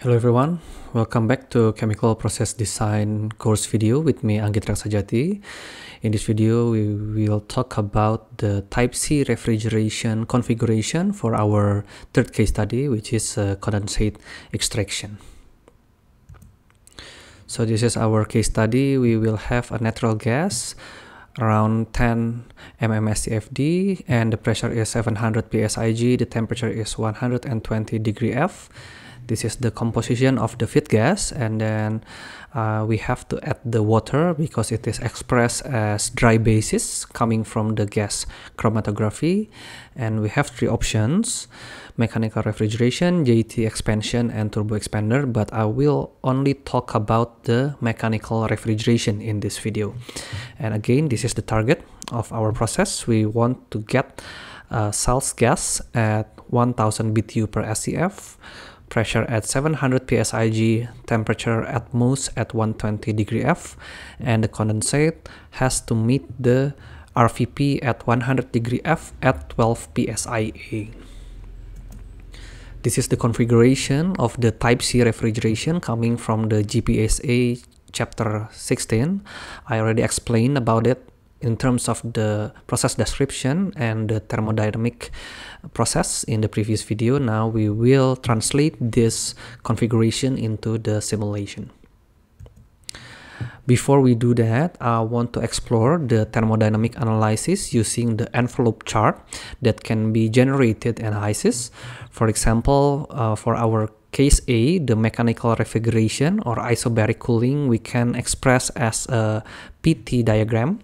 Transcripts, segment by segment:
Hello everyone, welcome back to Chemical Process Design course video with me Anggit Raksajati. In this video, we will talk about the Type-C refrigeration configuration for our third case study, which is uh, condensate extraction. So this is our case study. We will have a natural gas around 10 mmscfd and the pressure is 700 psig the temperature is 120 degree f this is the composition of the feed gas and then uh, we have to add the water because it is expressed as dry basis coming from the gas chromatography and we have three options mechanical refrigeration JT expansion and turbo expander but I will only talk about the mechanical refrigeration in this video and again this is the target of our process we want to get uh, sales gas at 1000 BTU per SCF pressure at 700 psig, temperature at most at 120 degree F, and the condensate has to meet the RVP at 100 degree F at 12 psia. This is the configuration of the Type C refrigeration coming from the GPSA chapter 16. I already explained about it in terms of the process description and the thermodynamic process in the previous video, now we will translate this configuration into the simulation. Before we do that, I want to explore the thermodynamic analysis using the envelope chart that can be generated analysis. For example, uh, for our case A, the mechanical refrigeration or isobaric cooling, we can express as a PT diagram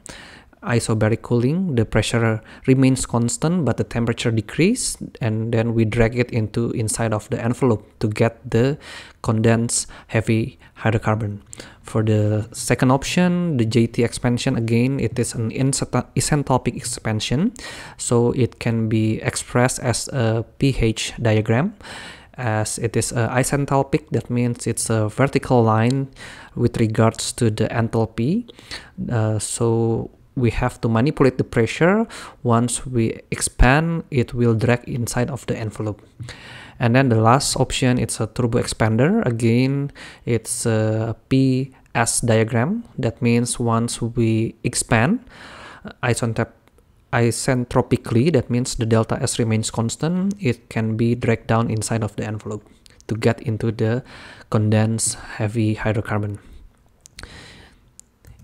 isobaric cooling, the pressure remains constant but the temperature decrease and then we drag it into inside of the envelope to get the condensed heavy hydrocarbon. For the second option, the JT expansion, again, it is an isentropic expansion, so it can be expressed as a pH diagram as it is uh, isentalpic that means it's a vertical line with regards to the enthalpy uh, so we have to manipulate the pressure. Once we expand, it will drag inside of the envelope. And then the last option, it's a turbo expander. Again, it's a PS diagram. That means once we expand uh, isentropically, that means the delta S remains constant, it can be dragged down inside of the envelope to get into the condensed heavy hydrocarbon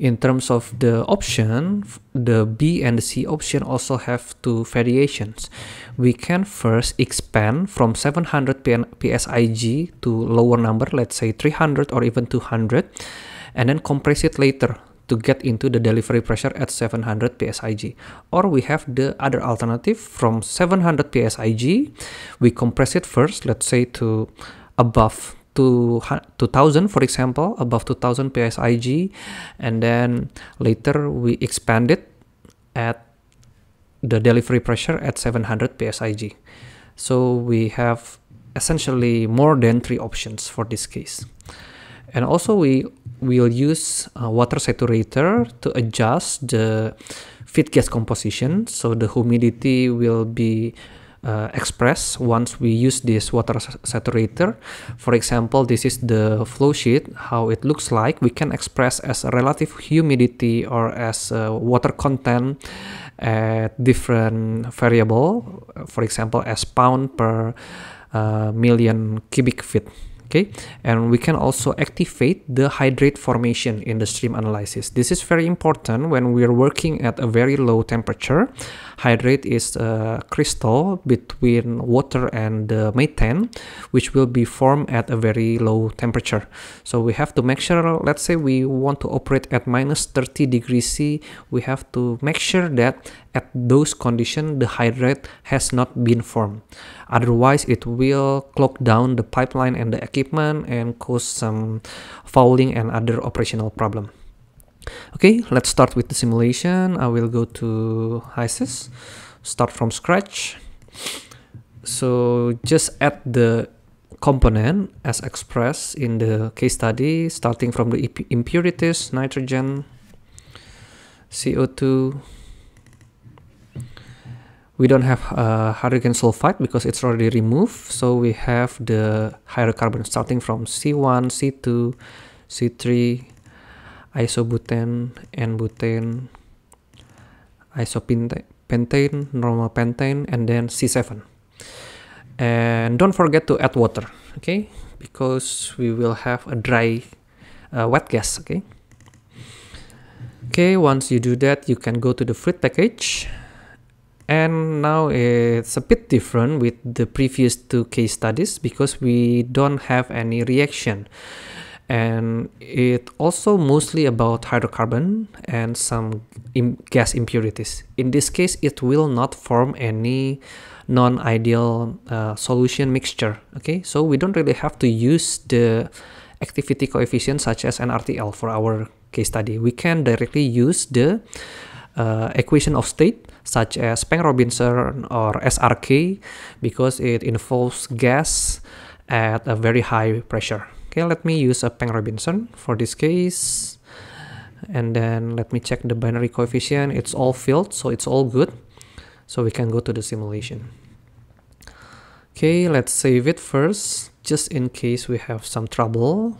in terms of the option, the B and the C option also have two variations. We can first expand from 700 PSIG to lower number, let's say 300 or even 200, and then compress it later to get into the delivery pressure at 700 PSIG. Or we have the other alternative from 700 PSIG, we compress it first, let's say to above to 2000 for example above 2000 psig and then later we expanded at the delivery pressure at 700 psig so we have essentially more than three options for this case and also we will use water saturator to adjust the feed gas composition so the humidity will be uh, express once we use this water saturator. For example, this is the flow sheet, how it looks like. We can express as relative humidity or as uh, water content at different variable, for example, as pound per uh, million cubic feet. Okay, and we can also activate the hydrate formation in the stream analysis. This is very important when we're working at a very low temperature. Hydrate is a crystal between water and the uh, methane, which will be formed at a very low temperature. So we have to make sure, let's say we want to operate at minus 30 degrees C, we have to make sure that at those conditions the hydrate has not been formed. Otherwise, it will clog down the pipeline and the equipment and cause some fouling and other operational problem. Okay, let's start with the simulation. I will go to ISIS, start from scratch. So just add the component as expressed in the case study, starting from the impurities, nitrogen, CO2. We don't have uh, hydrogen sulfide because it's already removed. So we have the hydrocarbon starting from C1, C2, C3, isobuten, n-butane, isopentane, normal pentane, and then C7. And don't forget to add water, okay? Because we will have a dry uh, wet gas, okay? Okay, once you do that, you can go to the fluid package. And now it's a bit different with the previous two case studies because we don't have any reaction. and it also mostly about hydrocarbon and some Im gas impurities. In this case, it will not form any non-ideal uh, solution mixture. Okay, so we don't really have to use the activity coefficient such as NRTL for our case study. We can directly use the uh, equation of state such as Peng-Robinson or SRK because it involves gas at a very high pressure. Okay, let me use a Peng Robinson for this case. And then let me check the binary coefficient. It's all filled, so it's all good. So we can go to the simulation. Okay, let's save it first, just in case we have some trouble.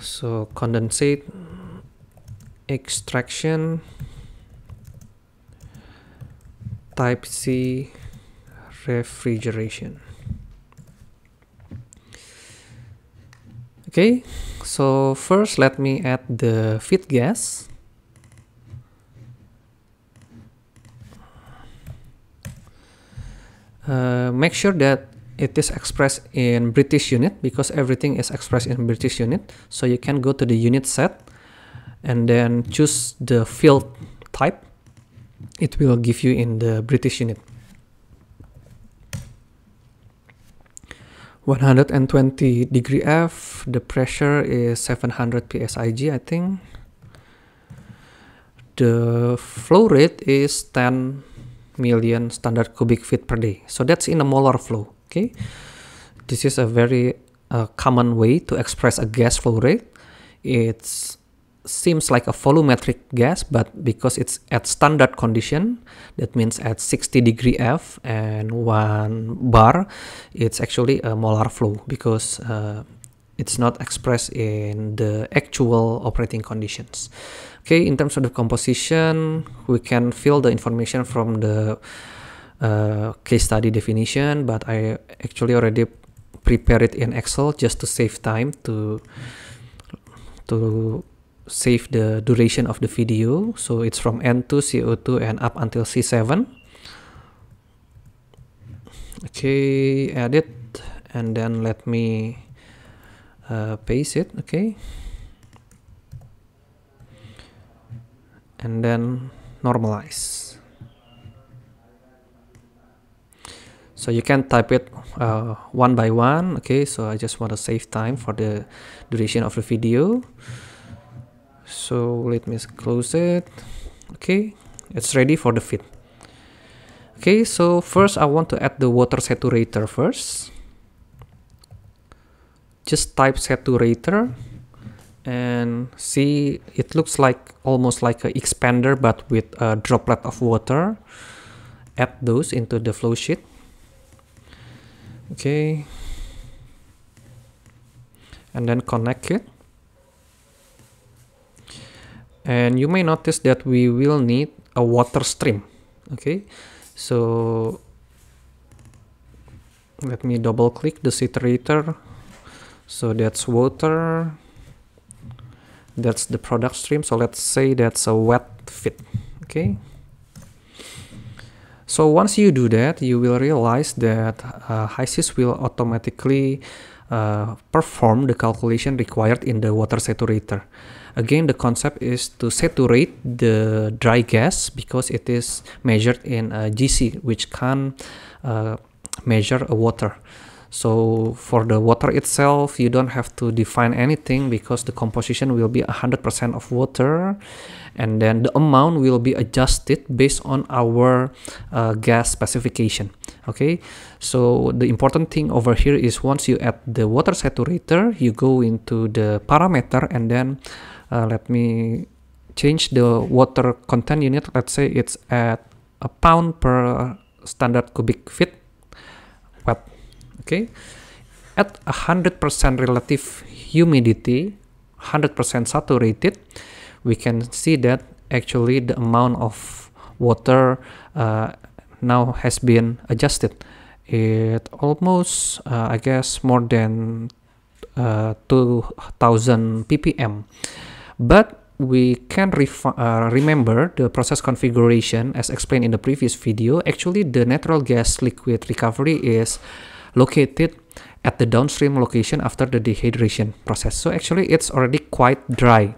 So condensate extraction type C refrigeration. Okay, so first let me add the feed gas. Uh, make sure that it is expressed in British unit because everything is expressed in British unit. So you can go to the unit set and then choose the field type. It will give you in the British unit. 120 degree F, the pressure is 700 psig, I think. The flow rate is 10 million standard cubic feet per day. So that's in a molar flow, okay? This is a very uh, common way to express a gas flow rate. It's seems like a volumetric gas, but because it's at standard condition, that means at 60 degree F and 1 bar, it's actually a molar flow because uh, it's not expressed in the actual operating conditions. Okay, in terms of the composition, we can fill the information from the uh, case study definition, but I actually already prepared it in Excel just to save time to to save the duration of the video so it's from N2 CO2 and up until C7 okay edit and then let me uh, paste it okay and then normalize so you can type it uh, one by one okay so I just want to save time for the duration of the video so let me close it okay it's ready for the fit. okay so first I want to add the water saturator first just type saturator and see it looks like almost like an expander but with a droplet of water add those into the flow sheet okay and then connect it and you may notice that we will need a water stream okay so let me double click the iterator so that's water that's the product stream so let's say that's a wet fit okay so once you do that you will realize that uh, HiSys will automatically uh, perform the calculation required in the water saturator Again, the concept is to saturate the dry gas because it is measured in a GC, which can uh, measure a water. So for the water itself, you don't have to define anything because the composition will be 100% of water and then the amount will be adjusted based on our uh, gas specification. Okay, so the important thing over here is once you add the water saturator, you go into the parameter and then uh, let me change the water content unit let's say it's at a pound per standard cubic feet wet okay at a hundred percent relative humidity hundred percent saturated we can see that actually the amount of water uh, now has been adjusted it almost uh, i guess more than uh, 2000 ppm but we can uh, remember the process configuration as explained in the previous video. Actually, the natural gas liquid recovery is located at the downstream location after the dehydration process. So actually, it's already quite dry.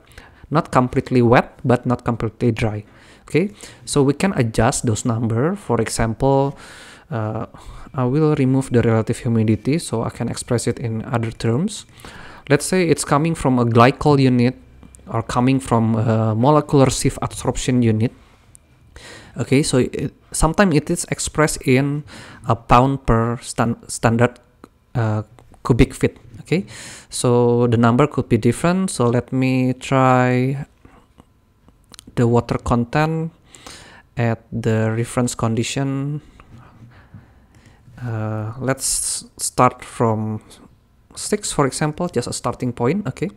Not completely wet, but not completely dry. Okay, so we can adjust those number. For example, uh, I will remove the relative humidity so I can express it in other terms. Let's say it's coming from a glycol unit are coming from a molecular sieve adsorption unit okay so it, sometimes it is expressed in a pound per stan standard uh, cubic feet okay so the number could be different so let me try the water content at the reference condition uh, let's start from 6 for example just a starting point okay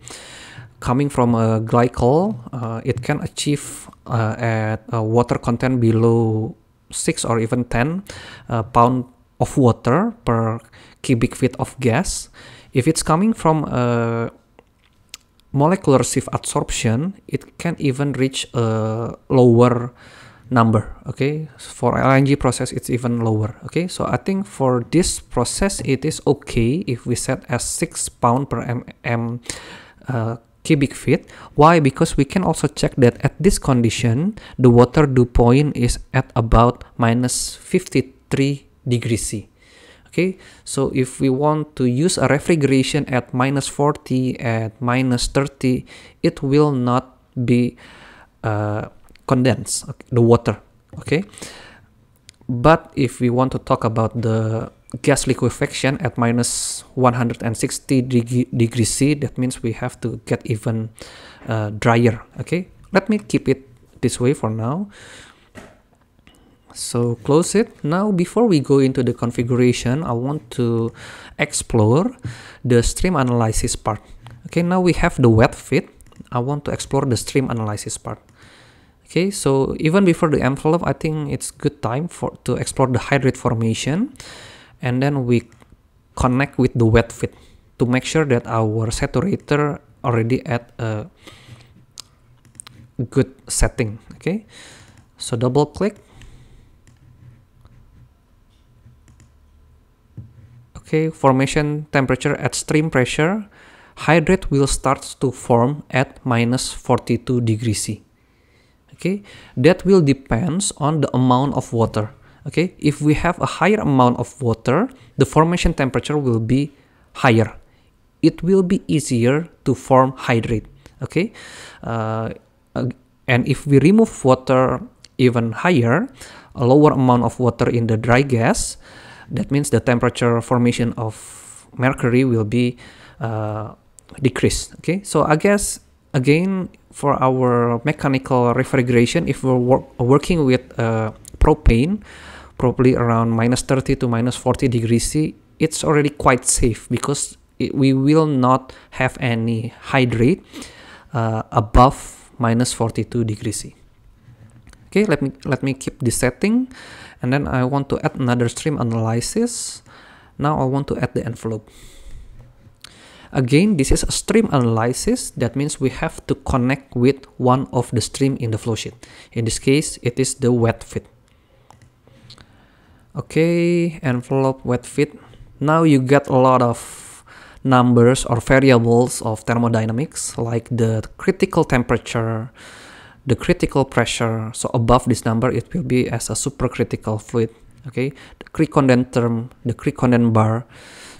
coming from a glycol, uh, it can achieve uh, at a water content below 6 or even 10 uh, pound of water per cubic feet of gas. If it's coming from a molecular sieve adsorption, it can even reach a lower number okay for LNG process it's even lower okay so I think for this process it is okay if we set as 6 pound per mm uh, cubic feet. Why? Because we can also check that at this condition, the water dew point is at about minus 53 degrees C. Okay, so if we want to use a refrigeration at minus 40, at minus 30, it will not be uh, condensed, okay, the water. Okay, but if we want to talk about the gas liquefaction at minus 160 deg degrees C. That means we have to get even uh, drier. Okay, let me keep it this way for now. So close it. Now before we go into the configuration, I want to explore the stream analysis part. Okay, now we have the wet feed. I want to explore the stream analysis part. Okay, so even before the envelope, I think it's good time for to explore the hydrate formation and then we connect with the wet feed to make sure that our saturator already at a good setting okay so double click okay formation temperature at stream pressure hydrate will start to form at minus 42 degrees C okay that will depends on the amount of water okay if we have a higher amount of water the formation temperature will be higher it will be easier to form hydrate okay uh, and if we remove water even higher a lower amount of water in the dry gas that means the temperature formation of mercury will be uh, decreased okay so i guess again for our mechanical refrigeration if we're wor working with uh, propane probably around minus 30 to minus 40 degrees C, it's already quite safe because it, we will not have any hydrate uh, above minus 42 degrees C. Okay, let me let me keep this setting, and then I want to add another stream analysis. Now I want to add the envelope. Again, this is a stream analysis. That means we have to connect with one of the stream in the flowsheet. In this case, it is the wet feed. Okay, envelope wet fit. Now you get a lot of numbers or variables of thermodynamics like the critical temperature, the critical pressure. So above this number it will be as a supercritical fluid. Okay, the critical term, the Krikondent bar.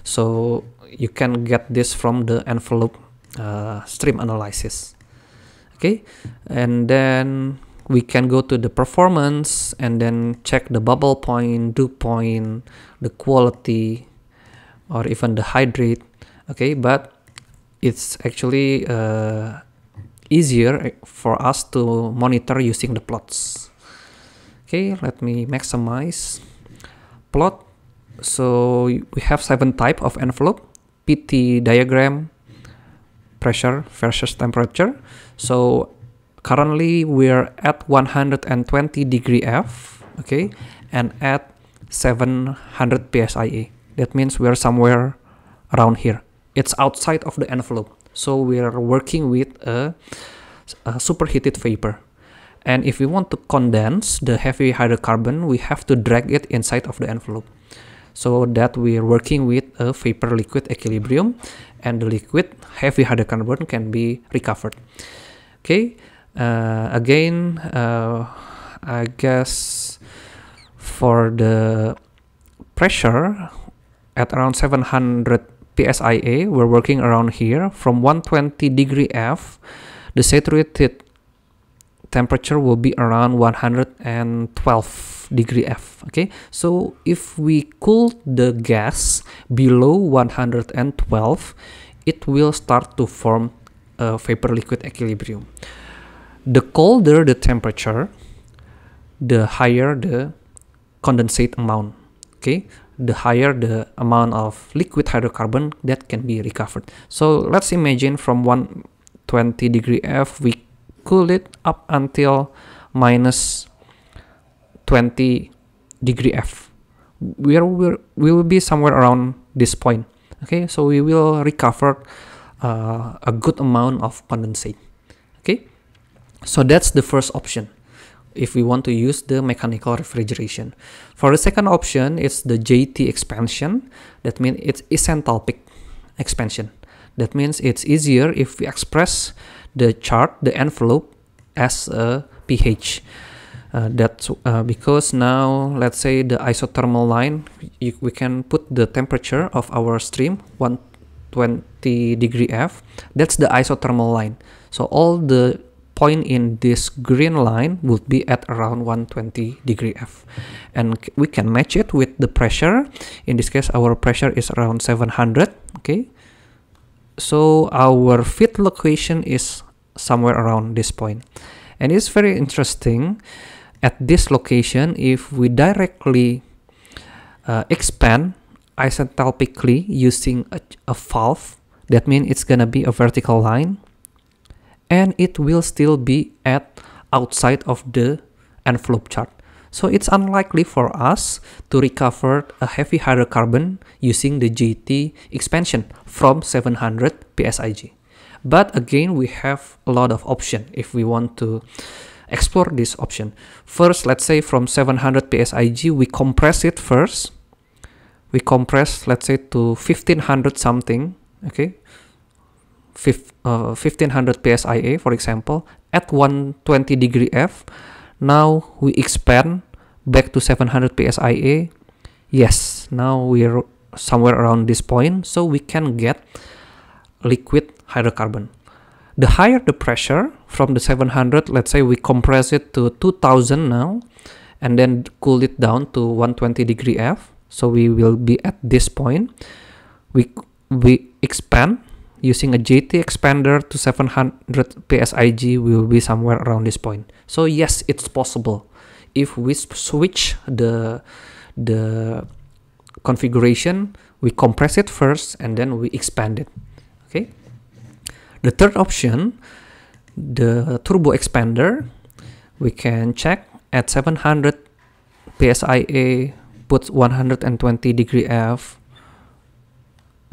So you can get this from the envelope uh, stream analysis. Okay, and then we can go to the performance and then check the bubble point, dew point, the quality, or even the hydrate. Okay, but it's actually uh, easier for us to monitor using the plots. Okay, let me maximize plot. So we have seven type of envelope, PT diagram, pressure versus temperature. So currently we're at 120 degree F, okay, and at 700 PSIA. That means we're somewhere around here. It's outside of the envelope. So we're working with a, a superheated vapor. And if we want to condense the heavy hydrocarbon, we have to drag it inside of the envelope. So that we're working with a vapor liquid equilibrium and the liquid heavy hydrocarbon can be recovered. Okay, uh, again uh, I guess for the pressure at around 700 psia we're working around here from 120 degree F the saturated temperature will be around 112 degree F okay so if we cool the gas below 112 it will start to form a vapor liquid equilibrium the colder the temperature, the higher the condensate amount. Okay, the higher the amount of liquid hydrocarbon that can be recovered. So let's imagine from 120 degree F, we cool it up until minus 20 degree F. We, are, we will be somewhere around this point. Okay, so we will recover uh, a good amount of condensate. So that's the first option if we want to use the mechanical refrigeration. For the second option, it's the JT expansion. That means it's isenthalpic expansion. That means it's easier if we express the chart, the envelope, as a pH. Uh, that's uh, because now, let's say the isothermal line, you, we can put the temperature of our stream, 120 degree F. That's the isothermal line. So all the point in this green line would be at around 120 degree F and we can match it with the pressure in this case our pressure is around 700 okay so our fit location is somewhere around this point and it's very interesting at this location if we directly uh, expand isenthalpically using a, a valve that means it's gonna be a vertical line and it will still be at outside of the envelope chart. So it's unlikely for us to recover a heavy hydrocarbon using the GT expansion from 700 PSIG. But again, we have a lot of option if we want to explore this option. First, let's say from 700 PSIG, we compress it first. We compress, let's say to 1500 something, okay? 1500 uh, PSIA, for example, at 120 degree F. Now we expand back to 700 PSIA. Yes, now we're somewhere around this point, so we can get liquid hydrocarbon. The higher the pressure from the 700, let's say we compress it to 2000 now, and then cool it down to 120 degree F. So we will be at this point. We, we expand using a JT expander to 700 PSIG will be somewhere around this point. So yes, it's possible. If we switch the, the configuration, we compress it first and then we expand it. Okay. The third option, the turbo expander, we can check at 700 PSIA puts 120 degree F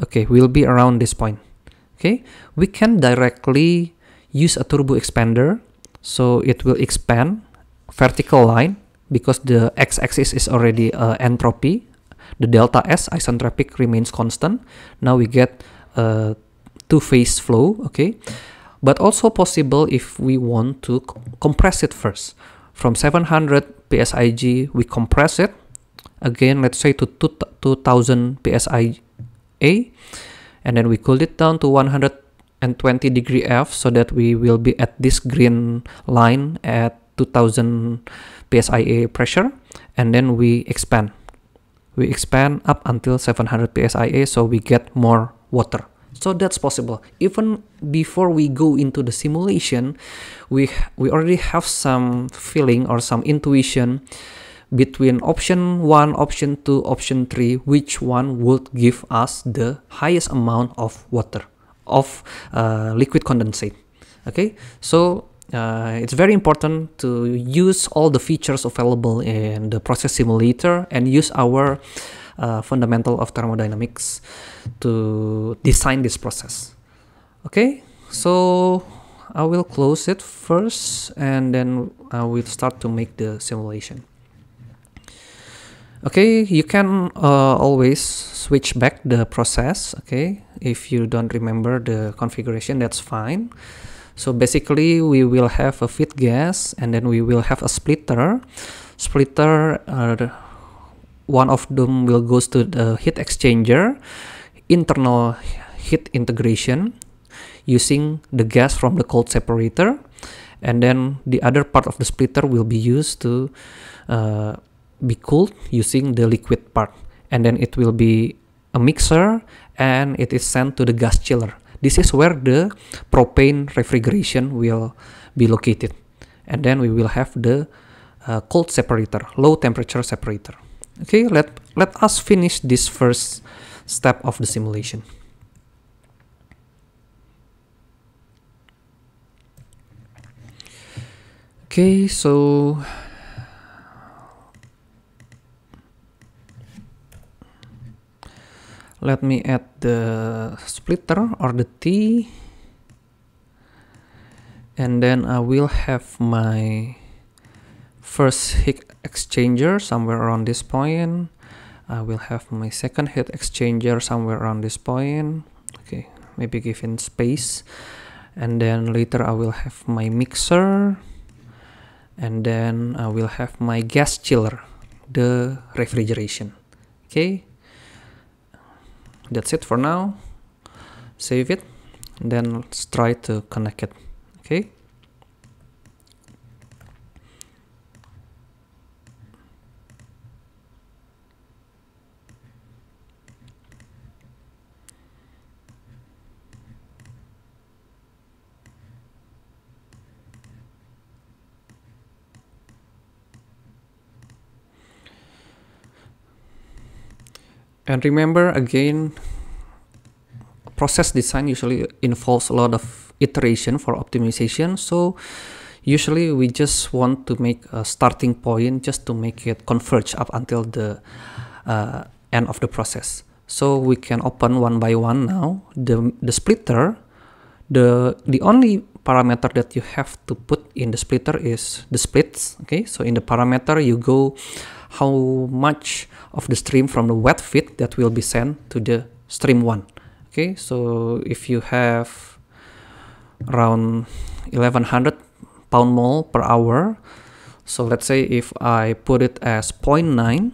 okay will be around this point okay we can directly use a turbo expander so it will expand vertical line because the x-axis is already uh, entropy the delta s isentropic remains constant now we get a uh, two-phase flow okay but also possible if we want to compress it first from 700 psig we compress it again let's say to 2000 psia and then we cooled it down to 120 degree F so that we will be at this green line at 2000 psia pressure and then we expand we expand up until 700 psia so we get more water so that's possible even before we go into the simulation we we already have some feeling or some intuition between option 1, option 2, option 3, which one would give us the highest amount of water, of uh, liquid condensate. Okay, so uh, it's very important to use all the features available in the process simulator and use our uh, fundamental of thermodynamics to design this process. Okay, so I will close it first and then I will start to make the simulation okay you can uh, always switch back the process okay if you don't remember the configuration that's fine so basically we will have a feed gas and then we will have a splitter splitter uh, one of them will goes to the heat exchanger internal heat integration using the gas from the cold separator and then the other part of the splitter will be used to uh, be cooled using the liquid part and then it will be a mixer and it is sent to the gas chiller this is where the propane refrigeration will be located and then we will have the uh, cold separator low temperature separator okay let let us finish this first step of the simulation okay so let me add the splitter or the T and then I will have my first heat exchanger somewhere around this point I will have my second heat exchanger somewhere around this point okay maybe give in space and then later I will have my mixer and then I will have my gas chiller the refrigeration okay that's it for now save it then let's try to connect it okay And remember again, process design usually involves a lot of iteration for optimization. So usually we just want to make a starting point just to make it converge up until the uh, end of the process. So we can open one by one now. The, the splitter, the, the only parameter that you have to put in the splitter is the splits. Okay, so in the parameter you go how much of the stream from the wet feed that will be sent to the stream one okay so if you have around 1100 pound mole per hour so let's say if I put it as 0.9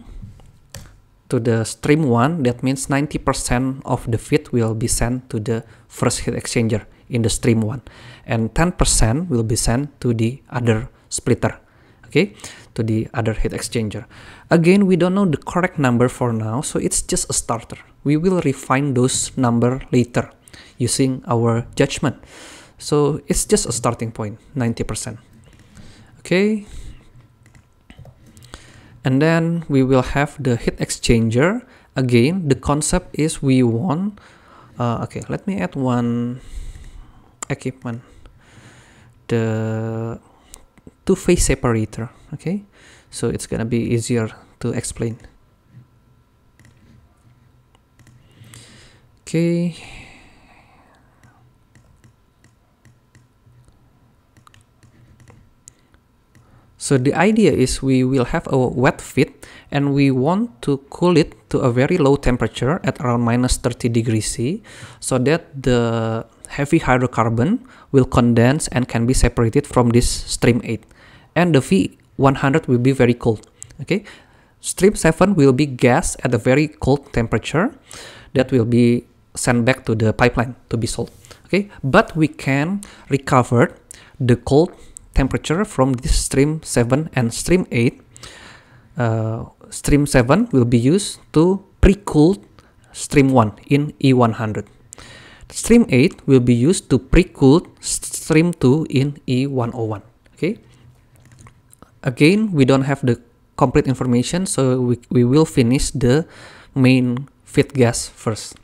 to the stream 1, that means 90% of the feed will be sent to the first heat exchanger in the stream 1. And 10% will be sent to the other splitter okay to the other heat exchanger again we don't know the correct number for now so it's just a starter we will refine those number later using our judgment so it's just a starting point 90% okay and then we will have the heat exchanger again the concept is we want uh, okay let me add one equipment the two-phase separator okay so it's gonna be easier to explain okay So the idea is we will have a wet feed and we want to cool it to a very low temperature at around minus 30 degrees C so that the heavy hydrocarbon will condense and can be separated from this stream 8 and the V100 will be very cold okay stream 7 will be gas at a very cold temperature that will be sent back to the pipeline to be sold okay but we can recover the cold temperature from this stream 7 and stream 8 uh, stream 7 will be used to pre-cool stream 1 in E100 Stream 8 will be used to pre-cool stream 2 in E101. Okay. Again, we don't have the complete information, so we, we will finish the main feed gas first.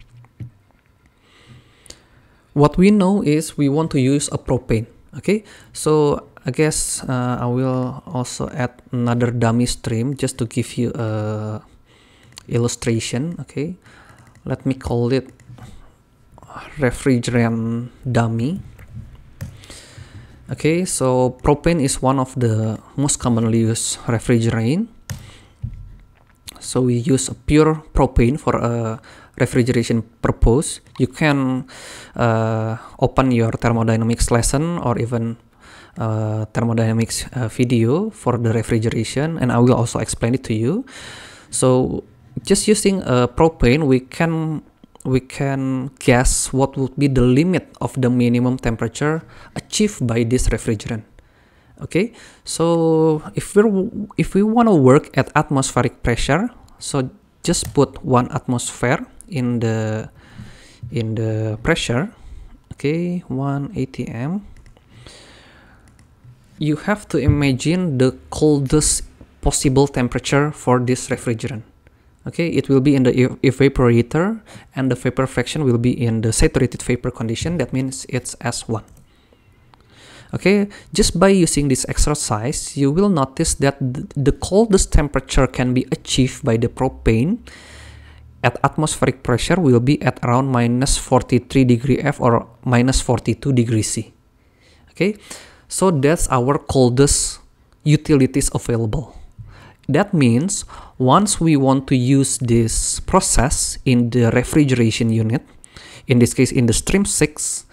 What we know is we want to use a propane. Okay, so I guess uh, I will also add another dummy stream just to give you a illustration. Okay, let me call it refrigerant dummy okay so propane is one of the most commonly used refrigerant so we use a pure propane for a refrigeration purpose you can uh, open your thermodynamics lesson or even uh, thermodynamics uh, video for the refrigeration and I will also explain it to you so just using a uh, propane we can we can guess what would be the limit of the minimum temperature achieved by this refrigerant. Okay, so if we if we want to work at atmospheric pressure, so just put one atmosphere in the in the pressure. Okay, 1 atm. You have to imagine the coldest possible temperature for this refrigerant okay it will be in the evaporator and the vapor fraction will be in the saturated vapor condition that means it's S1 okay just by using this exercise you will notice that th the coldest temperature can be achieved by the propane at atmospheric pressure will be at around minus 43 degree F or minus 42 degree C okay so that's our coldest utilities available that means once we want to use this process in the refrigeration unit, in this case in the stream 6,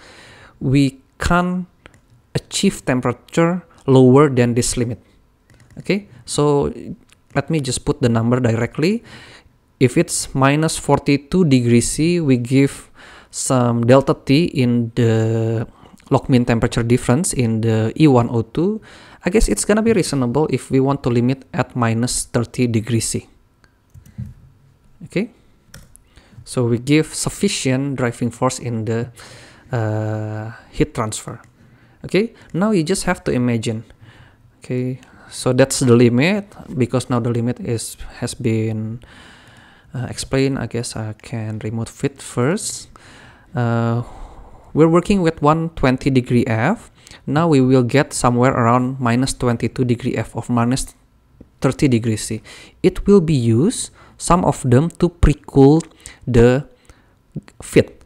we can achieve temperature lower than this limit. Okay, so let me just put the number directly. If it's minus 42 degrees C, we give some delta T in the log mean temperature difference in the E102 I guess it's gonna be reasonable if we want to limit at minus 30 degrees C. Okay, so we give sufficient driving force in the uh, heat transfer. Okay, now you just have to imagine. Okay, so that's the limit because now the limit is has been uh, explained. I guess I can remove it first. Uh, we're working with 120 degree F now we will get somewhere around minus 22 degree F of minus 30 degrees C. It will be used, some of them, to pre-cool the fit.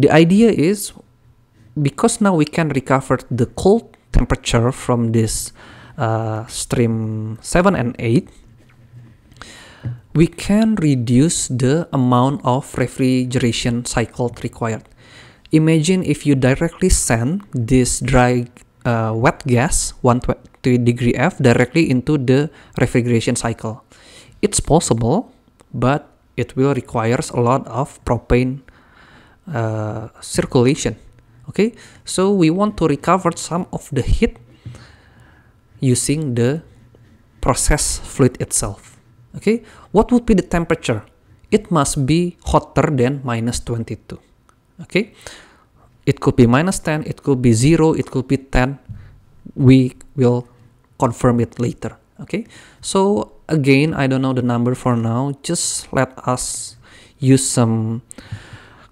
The idea is, because now we can recover the cold temperature from this uh, stream 7 and 8, we can reduce the amount of refrigeration cycle required imagine if you directly send this dry uh, wet gas 120 degree F directly into the refrigeration cycle. It's possible, but it will requires a lot of propane uh, circulation. Okay, so we want to recover some of the heat using the process fluid itself. Okay, what would be the temperature? It must be hotter than minus 22. Okay, it could be minus 10, it could be 0, it could be 10. We will confirm it later. Okay, so again, I don't know the number for now. Just let us use some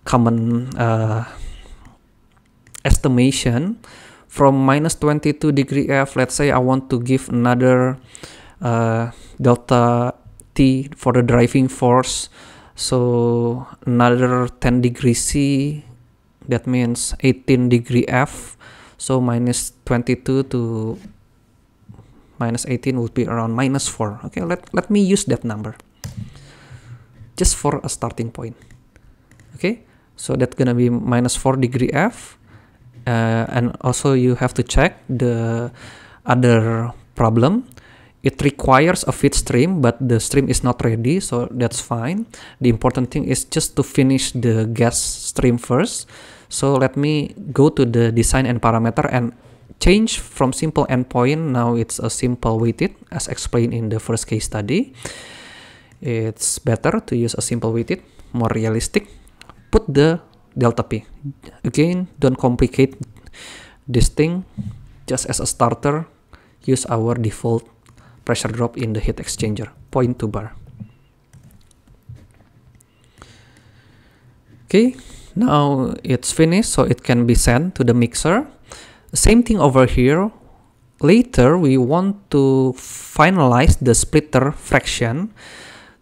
common uh, estimation from minus 22 degree F. Let's say I want to give another uh, delta T for the driving force. So another 10 degree C that means 18 degree F so minus 22 to minus 18 would be around minus 4 okay let, let me use that number just for a starting point okay so that's gonna be minus 4 degree F uh, and also you have to check the other problem it requires a feed stream but the stream is not ready so that's fine the important thing is just to finish the gas stream first so let me go to the design and parameter and change from simple endpoint now it's a simple weighted as explained in the first case study it's better to use a simple weighted more realistic put the delta p again don't complicate this thing just as a starter use our default pressure drop in the heat exchanger, point to bar. Okay, now it's finished, so it can be sent to the mixer. Same thing over here. Later, we want to finalize the splitter fraction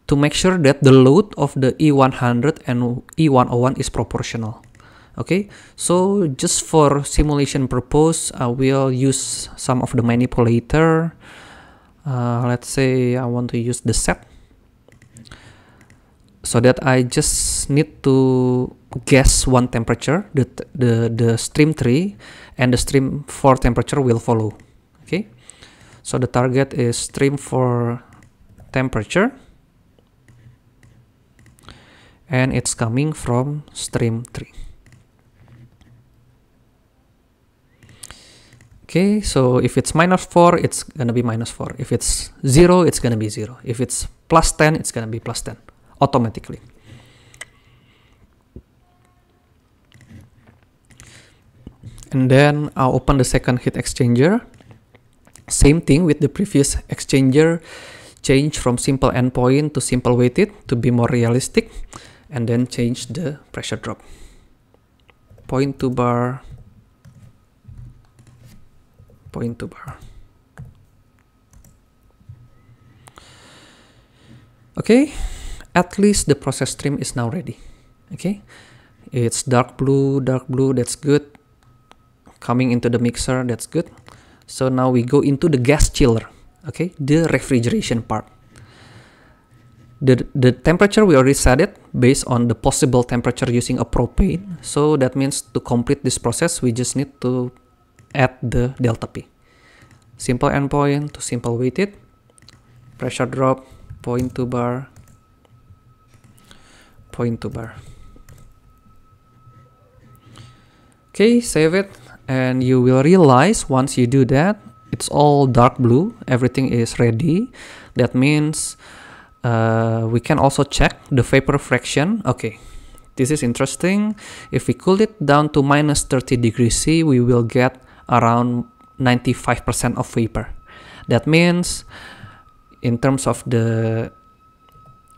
to make sure that the load of the E100 and E101 is proportional. Okay, so just for simulation purpose, I will use some of the manipulator uh, let's say I want to use the set so that I just need to guess one temperature the, the, the stream 3 and the stream 4 temperature will follow okay so the target is stream 4 temperature and it's coming from stream 3 Okay, so if it's minus 4, it's going to be minus 4. If it's 0, it's going to be 0. If it's plus 10, it's going to be plus 10 automatically. And then I'll open the second heat exchanger. Same thing with the previous exchanger, change from simple endpoint to simple weighted to be more realistic, and then change the pressure drop. Point to bar point to bar. Okay, at least the process stream is now ready. Okay, it's dark blue, dark blue, that's good. Coming into the mixer, that's good. So now we go into the gas chiller, okay, the refrigeration part. The, the temperature we already set it based on the possible temperature using a propane. So that means to complete this process, we just need to at the delta P. Simple endpoint to simple weighted, pressure drop, point to bar, point to bar. Okay, save it and you will realize once you do that, it's all dark blue, everything is ready. That means uh, we can also check the vapor fraction. Okay, this is interesting. If we cool it down to minus 30 degrees C, we will get around 95% of vapor. That means in terms of the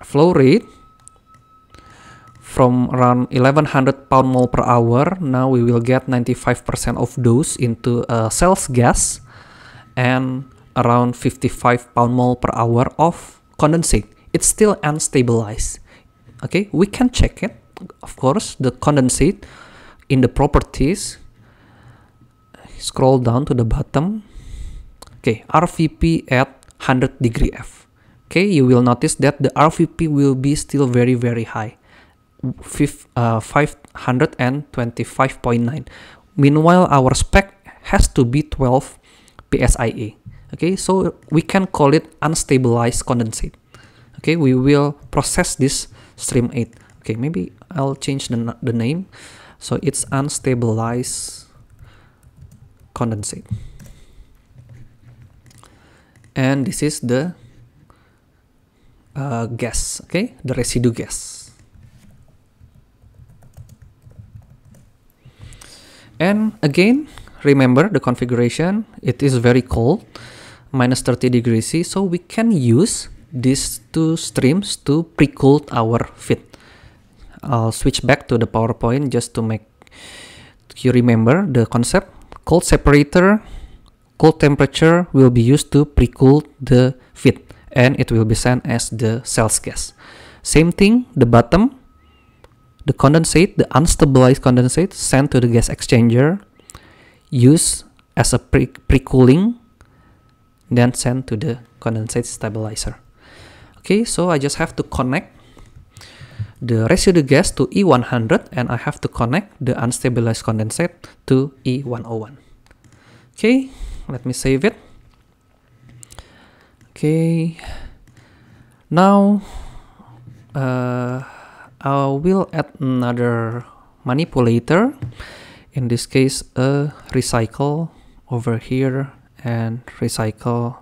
flow rate, from around 1100 pound mole per hour, now we will get 95% of those into uh, sales gas and around 55 pound mole per hour of condensate. It's still unstabilized. Okay, we can check it. Of course, the condensate in the properties scroll down to the bottom okay RVP at 100 degree F okay you will notice that the RVP will be still very very high uh, 525.9 meanwhile our spec has to be 12 psia. okay so we can call it unstabilized condensate okay we will process this stream 8 okay maybe I'll change the, the name so it's unstabilized condensate and this is the uh, gas okay the residue gas and again remember the configuration it is very cold minus 30 degrees C so we can use these two streams to pre-cool our feed I'll switch back to the PowerPoint just to make you remember the concept Cold separator, cold temperature will be used to pre-cool the feed and it will be sent as the sales gas. Same thing, the bottom, the condensate, the unstabilized condensate sent to the gas exchanger, used as a pre-cooling, pre then sent to the condensate stabilizer. Okay, so I just have to connect the residue gas to E100 and I have to connect the unstabilized condensate to E101. Okay, let me save it. Okay, now uh, I will add another manipulator, in this case a recycle over here and recycle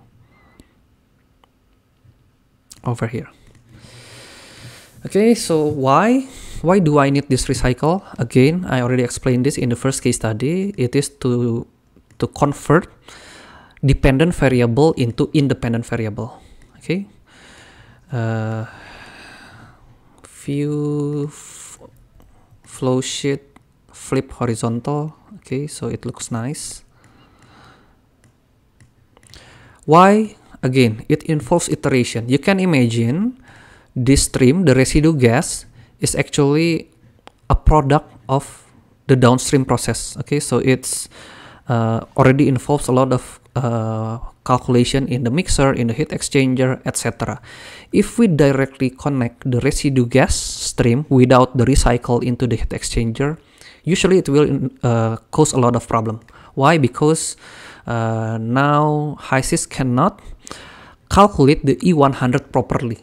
over here. Okay, so why? Why do I need this recycle? Again, I already explained this in the first case study. It is to, to convert dependent variable into independent variable. Okay. Uh, view flow sheet flip horizontal. Okay, so it looks nice. Why? Again, it involves iteration. You can imagine this stream, the residue gas, is actually a product of the downstream process. Okay, so it's uh, already involves a lot of uh, calculation in the mixer, in the heat exchanger, etc. If we directly connect the residue gas stream without the recycle into the heat exchanger, usually it will uh, cause a lot of problem. Why? Because uh, now HISIS cannot calculate the E100 properly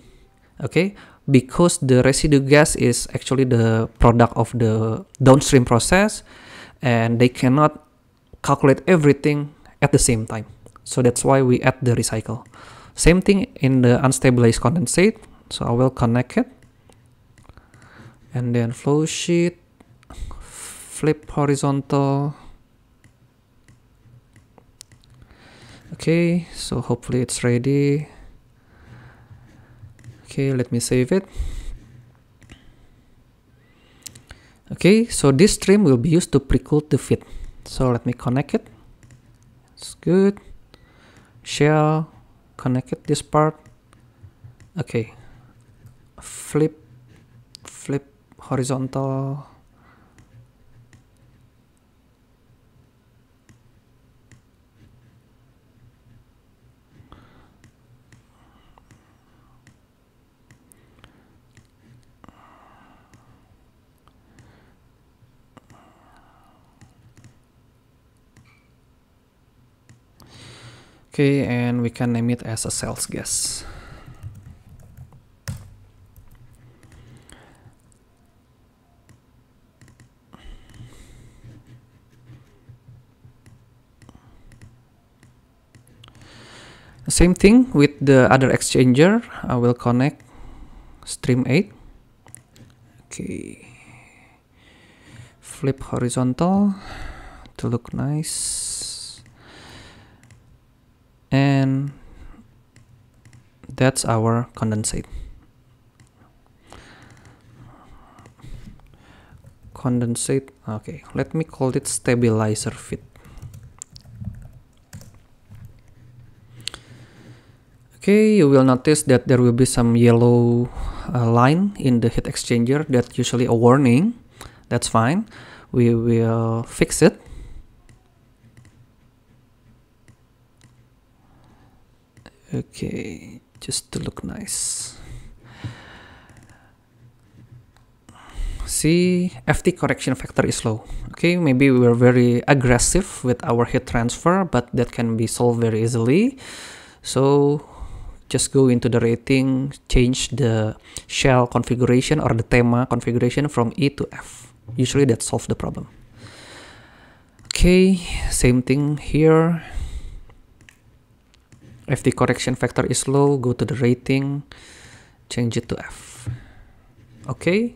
okay because the residue gas is actually the product of the downstream process and they cannot calculate everything at the same time so that's why we add the recycle same thing in the unstabilized condensate so I will connect it and then flow sheet flip horizontal okay so hopefully it's ready okay let me save it okay so this stream will be used to preclude the feed so let me connect it it's good share connect it this part okay flip flip horizontal Okay, and we can name it as a sales guess. Same thing with the other exchanger, I will connect stream 8. Okay, flip horizontal to look nice and that's our condensate condensate okay let me call it stabilizer fit okay you will notice that there will be some yellow uh, line in the heat exchanger that's usually a warning that's fine we will fix it okay just to look nice see FT correction factor is low okay maybe we are very aggressive with our heat transfer but that can be solved very easily so just go into the rating change the shell configuration or the tema configuration from E to F usually that solves the problem okay same thing here if the correction factor is low go to the rating change it to F okay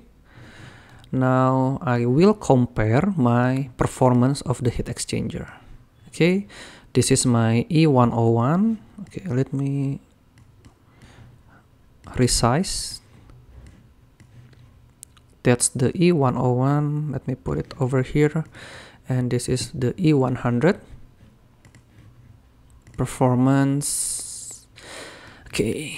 now I will compare my performance of the heat exchanger okay this is my E101 okay let me resize that's the E101 let me put it over here and this is the E100 performance okay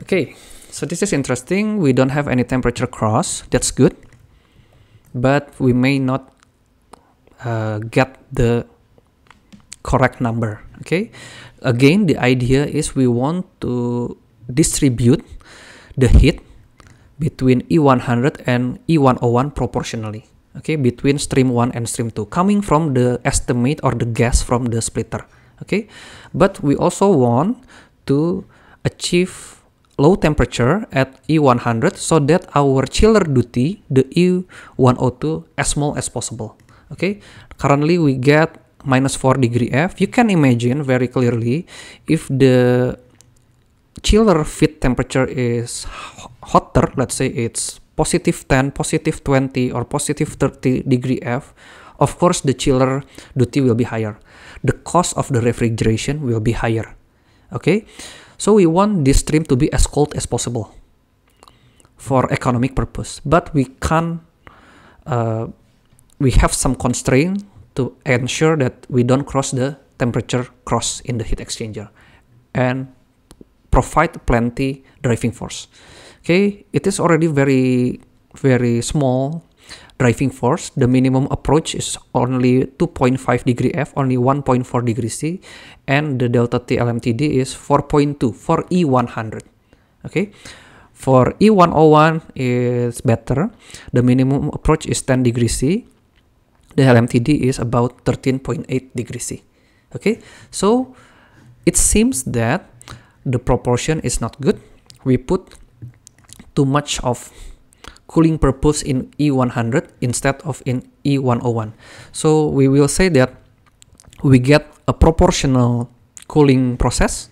okay so this is interesting we don't have any temperature cross that's good but we may not uh, get the correct number okay again the idea is we want to distribute the heat between E100 and E101 proportionally okay, between stream 1 and stream 2 coming from the estimate or the guess from the splitter, okay? But we also want to achieve low temperature at E100 so that our chiller duty, the E102, as small as possible, okay? Currently, we get minus 4 degree F. You can imagine very clearly if the chiller fit temperature is hotter, let's say it's positive 10, positive 20, or positive 30 degree F, of course the chiller duty will be higher. The cost of the refrigeration will be higher. Okay, so we want this stream to be as cold as possible for economic purpose, but we can't, uh, we have some constraint to ensure that we don't cross the temperature cross in the heat exchanger and provide plenty driving force. Okay, it is already very very small driving force. The minimum approach is only 2.5 degree F, only 1.4 degree C, and the delta T LMTD is 4.2 for E100. Okay, for E101 is better. The minimum approach is 10 degree C. The LMTD is about 13.8 degree C. Okay, so it seems that the proportion is not good. We put too much of cooling purpose in E100 instead of in E101. So we will say that we get a proportional cooling process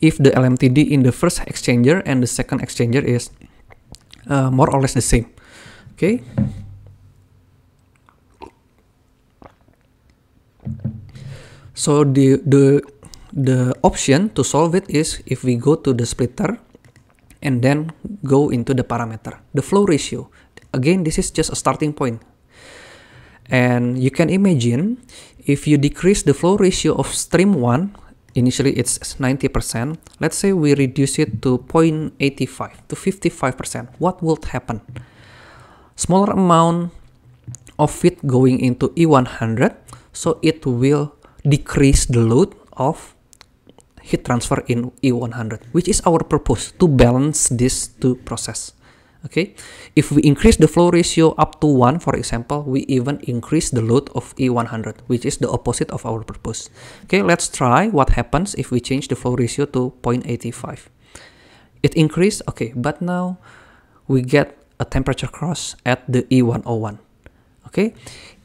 if the LMTD in the first exchanger and the second exchanger is uh, more or less the same. Okay. So the the the option to solve it is if we go to the splitter and then go into the parameter, the flow ratio. Again, this is just a starting point. And you can imagine if you decrease the flow ratio of stream 1, initially it's 90%, let's say we reduce it to 0.85 to 55%, what will happen? Smaller amount of it going into E100, so it will decrease the load of heat transfer in E100, which is our purpose to balance these two process. Okay, if we increase the flow ratio up to 1, for example, we even increase the load of E100, which is the opposite of our purpose. Okay, let's try what happens if we change the flow ratio to 0.85. It increased, okay, but now we get a temperature cross at the E101. Okay,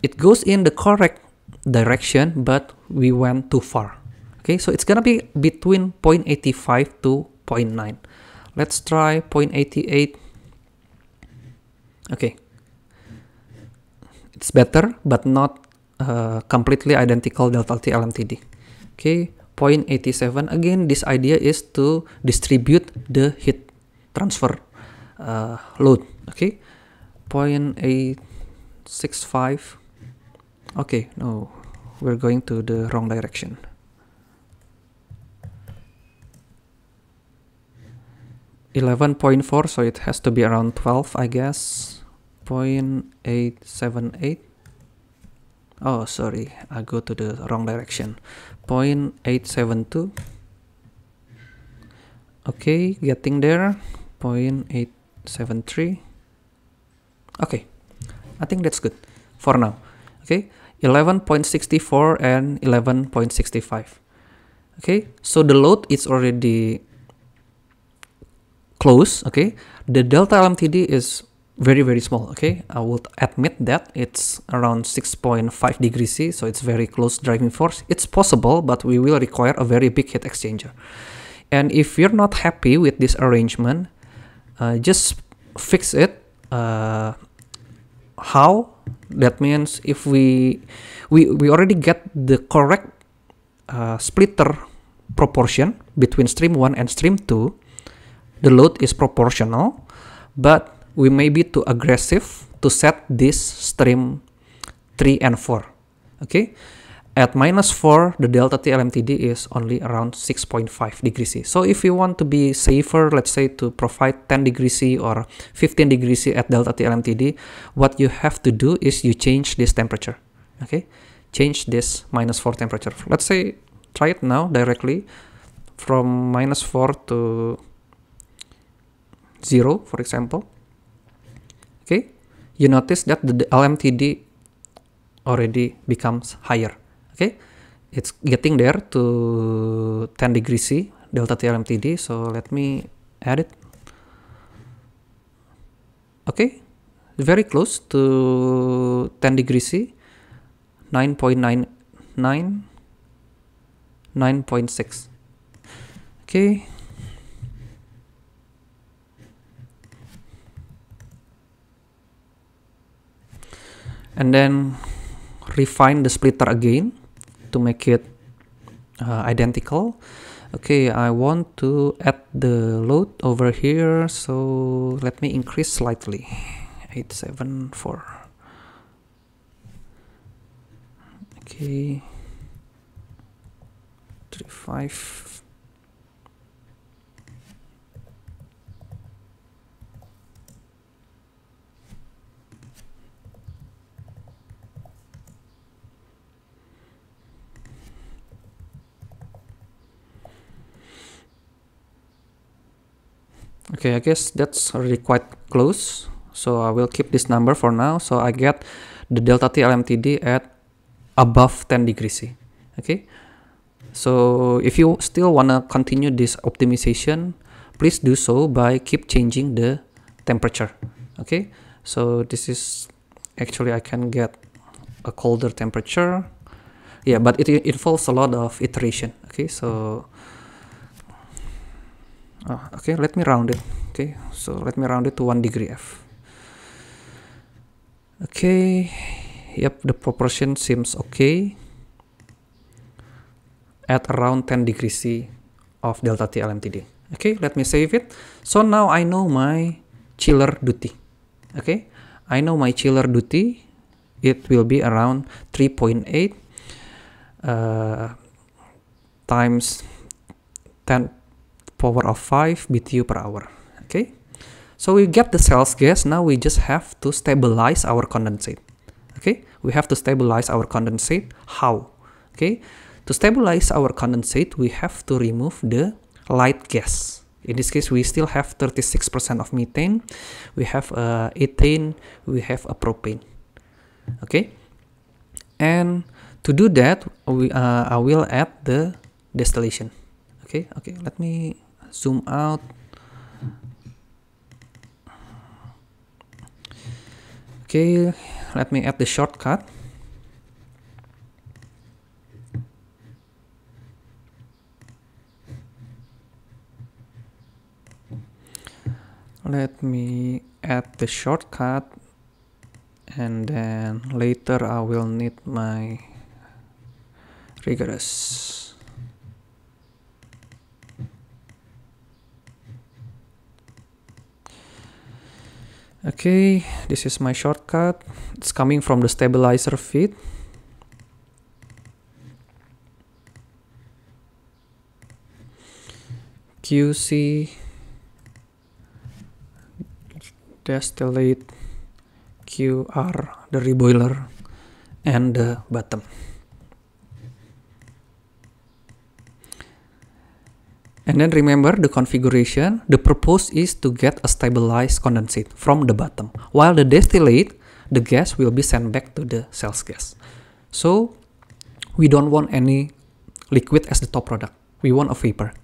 it goes in the correct direction, but we went too far. Okay, so it's gonna be between 0.85 to 0.9. Let's try 0.88. Okay, it's better, but not uh, completely identical delta T LMTD. Okay, 0.87. Again, this idea is to distribute the heat transfer uh, load. Okay, 0.865. Okay, no, we're going to the wrong direction. 11.4 so it has to be around 12 I guess 0.878 oh sorry I go to the wrong direction 0.872 okay getting there 0.873 okay I think that's good for now okay 11.64 and 11.65 okay so the load is already close okay the delta LMTD is very very small okay I would admit that it's around 6.5 degrees C so it's very close driving force it's possible but we will require a very big heat exchanger and if you're not happy with this arrangement uh, just fix it uh, how that means if we we, we already get the correct uh, splitter proportion between stream 1 and stream 2 the load is proportional, but we may be too aggressive to set this stream 3 and 4. Okay, at minus 4, the delta T LMTD is only around 6.5 degrees C. So if you want to be safer, let's say to provide 10 degrees C or 15 degrees C at delta T LMTD, what you have to do is you change this temperature. Okay, change this minus 4 temperature. Let's say try it now directly from minus 4 to Zero, for example, okay, you notice that the LMTD already becomes higher. Okay, it's getting there to 10 degrees C delta T LMTD. So let me add it. Okay, very close to 10 degrees C, 9.99, 9.6. Okay. and then refine the splitter again to make it uh, identical okay I want to add the load over here so let me increase slightly 874 okay three five okay I guess that's already quite close so I will keep this number for now so I get the delta T LMTD at above 10 degrees C okay so if you still want to continue this optimization please do so by keep changing the temperature okay so this is actually I can get a colder temperature yeah but it, it involves a lot of iteration okay so oh, okay let me round it okay so let me round it to one degree f okay yep the proportion seems okay at around 10 degree C of delta T LMTD. Okay, let me save it. So now I know my chiller duty. Okay, I know my chiller duty. It will be around 3.8 uh, times 10 power of 5 BTU per hour. Okay, so we get the cells gas. Now we just have to stabilize our condensate. Okay, we have to stabilize our condensate. How? Okay, to stabilize our condensate, we have to remove the light gas. In this case, we still have 36% of methane, we have uh, ethane, we have a propane. Okay, and to do that, we, uh, I will add the distillation. Okay, okay, let me zoom out okay let me add the shortcut let me add the shortcut and then later I will need my rigorous Okay, this is my shortcut. It's coming from the stabilizer feed. QC distillate QR the reboiler and the bottom. And then remember the configuration, the purpose is to get a stabilized condensate from the bottom. While the distillate, the gas will be sent back to the sales gas. So we don't want any liquid as the top product. We want a vapor.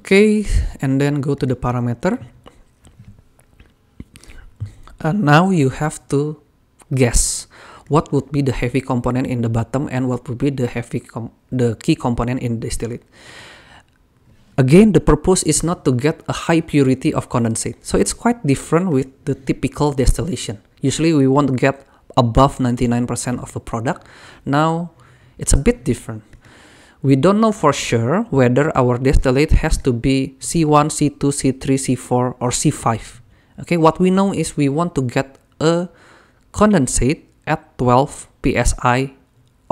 Okay, and then go to the parameter. And now you have to guess what would be the heavy component in the bottom and what would be the heavy the key component in distillate. Again, the purpose is not to get a high purity of condensate. So it's quite different with the typical distillation. Usually we want to get above 99% of the product. Now it's a bit different. We don't know for sure whether our distillate has to be C1, C2, C3, C4, or C5. Okay, what we know is we want to get a condensate at 12 psi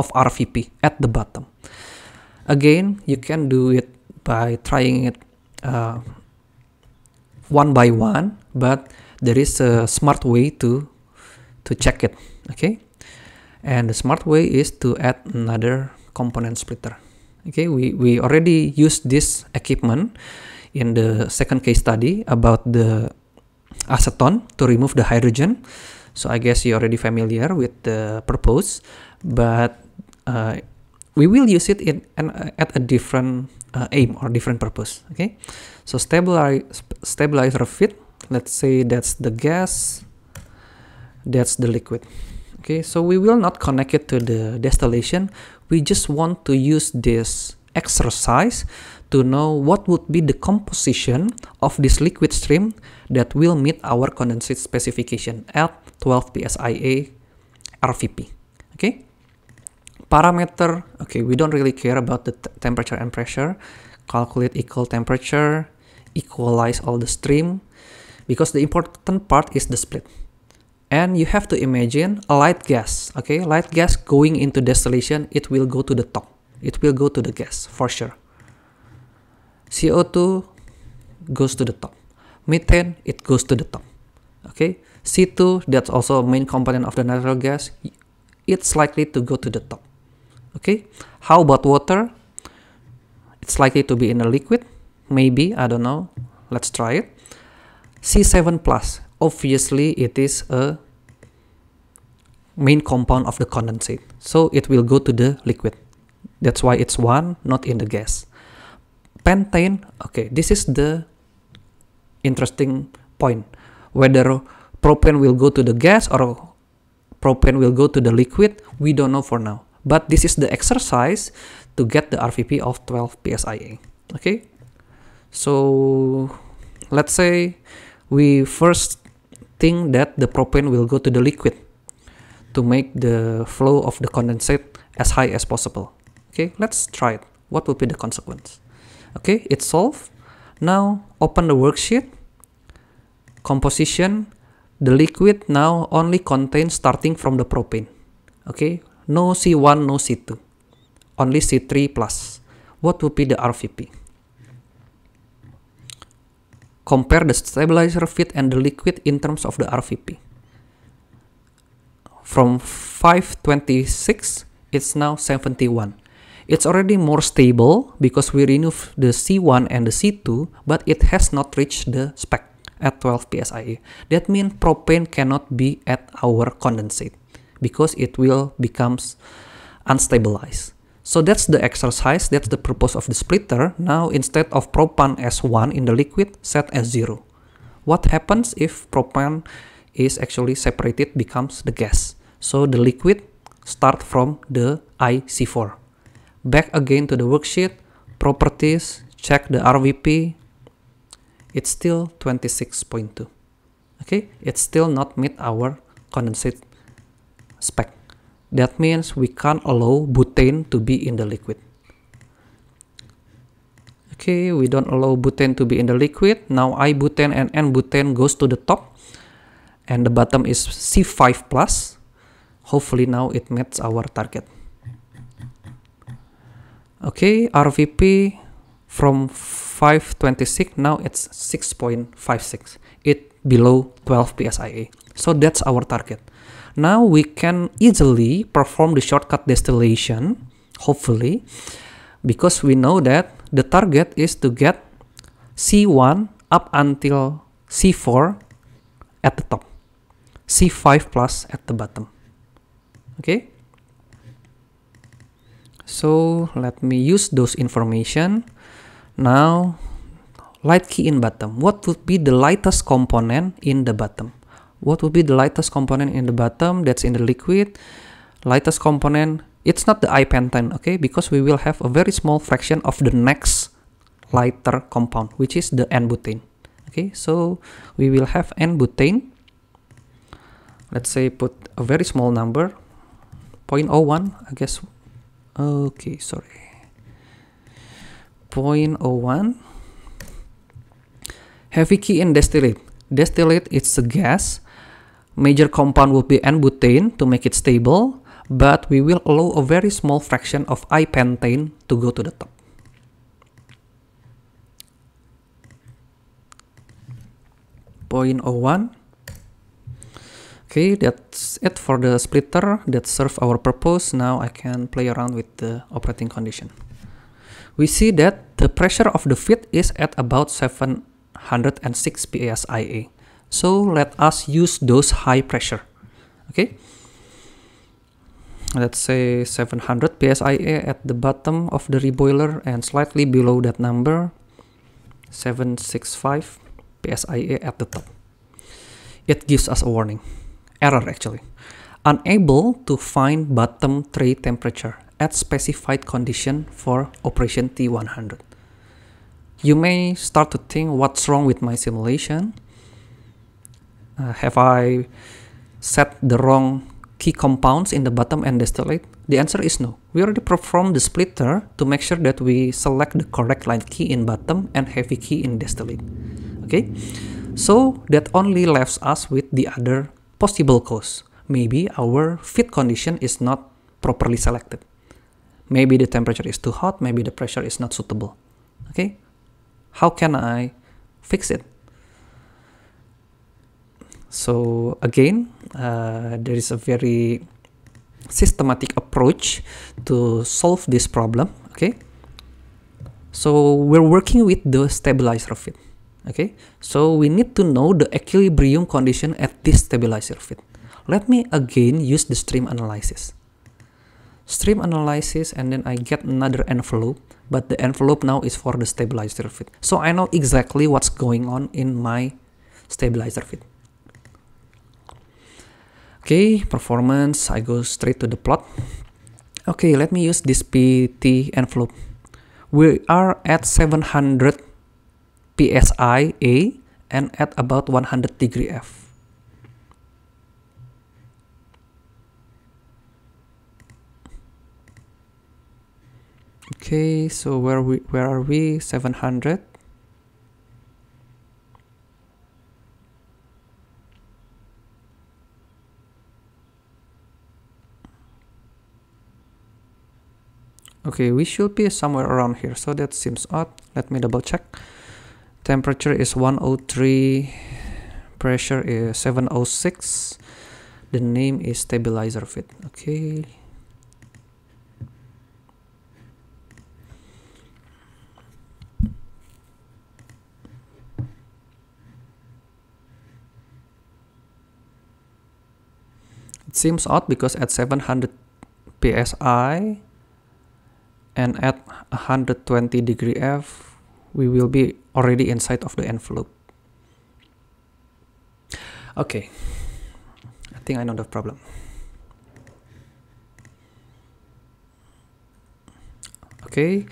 of RVP at the bottom. Again, you can do it by trying it uh, one by one, but there is a smart way to to check it. Okay, and the smart way is to add another component splitter. Okay, we we already used this equipment in the second case study about the acetone to remove the hydrogen. So I guess you're already familiar with the purpose, but uh, we will use it in uh, at a different uh, aim or different purpose. Okay, so stabilize stabilizer fit. Let's say that's the gas, that's the liquid. Okay, so we will not connect it to the distillation. We just want to use this exercise to know what would be the composition of this liquid stream that will meet our condensate specification at 12 psia RVP. Okay, parameter, okay, we don't really care about the temperature and pressure. Calculate equal temperature, equalize all the stream, because the important part is the split. And you have to imagine a light gas, okay, light gas going into distillation, it will go to the top it will go to the gas for sure. CO2 goes to the top. Methane, it goes to the top. Okay, C2, that's also a main component of the natural gas. It's likely to go to the top. Okay, how about water? It's likely to be in a liquid. Maybe, I don't know. Let's try it. C7+, plus, obviously it is a main compound of the condensate. So it will go to the liquid. That's why it's 1, not in the gas. Pentane, okay, this is the interesting point. Whether propane will go to the gas or propane will go to the liquid, we don't know for now. But this is the exercise to get the RVP of 12 PSIA. Okay, so let's say we first think that the propane will go to the liquid to make the flow of the condensate as high as possible okay let's try it what will be the consequence okay it's solved now open the worksheet composition the liquid now only contains starting from the propane okay no C1 no C2 only C3 plus what would be the RVP compare the stabilizer fit and the liquid in terms of the RVP from 526 it's now 71 it's already more stable because we renew the C1 and the C2, but it has not reached the spec at 12 psi. That means propane cannot be at our condensate because it will becomes unstabilized. So that's the exercise, that's the purpose of the splitter. Now instead of propane as 1 in the liquid, set as 0. What happens if propane is actually separated becomes the gas? So the liquid start from the IC4. back again to the worksheet, properties, check the RVP, it's still 26.2. Okay, it's still not meet our condensate spec. That means we can't allow butane to be in the liquid. Okay, we don't allow butane to be in the liquid. Now I butane and N butane goes to the top and the bottom is C5+. plus. Hopefully now it meets our target. Okay, RVP from 526 now it's 6.56. It below 12 psia. So that's our target. Now we can easily perform the shortcut distillation, hopefully, because we know that the target is to get C1 up until C4 at the top, C5 plus at the bottom. Okay. So let me use those information. Now, light key in bottom. What would be the lightest component in the bottom? What would be the lightest component in the bottom that's in the liquid? Lightest component, it's not the ipentane, okay? Because we will have a very small fraction of the next lighter compound, which is the N-butane. Okay, so we will have N-butane. Let's say put a very small number, 0.01, I guess okay sorry 0.01 heavy key in distillate distillate it's a gas major compound would be n-butane to make it stable but we will allow a very small fraction of i-pentane to go to the top Point 0.01 Okay, that's it for the splitter that serve our purpose. Now I can play around with the operating condition. We see that the pressure of the feed is at about 706 PSIA. So let us use those high pressure. Okay, let's say 700 PSIA at the bottom of the reboiler and slightly below that number, 765 PSIA at the top. It gives us a warning error actually. Unable to find bottom tray temperature at specified condition for operation T100. You may start to think what's wrong with my simulation. Uh, have I set the wrong key compounds in the bottom and distillate? The answer is no. We already performed the splitter to make sure that we select the correct light key in bottom and heavy key in distillate. Okay, so that only leaves us with the other possible cause. Maybe our fit condition is not properly selected. Maybe the temperature is too hot, maybe the pressure is not suitable. Okay? How can I fix it? So again, uh, there is a very systematic approach to solve this problem. Okay? So we're working with the stabilizer fit okay so we need to know the equilibrium condition at this stabilizer fit let me again use the stream analysis stream analysis and then I get another envelope but the envelope now is for the stabilizer fit so I know exactly what's going on in my stabilizer fit okay performance I go straight to the plot okay let me use this PT envelope we are at 700 psi A and at about 100 degree F. Okay, so where we where are we? 700. Okay, we should be somewhere around here. So that seems odd. Let me double check temperature is 103 pressure is 706 the name is stabilizer fit okay it seems odd because at 700 psi and at 120 degree f we will be already inside of the envelope. Okay, I think I know the problem. Okay,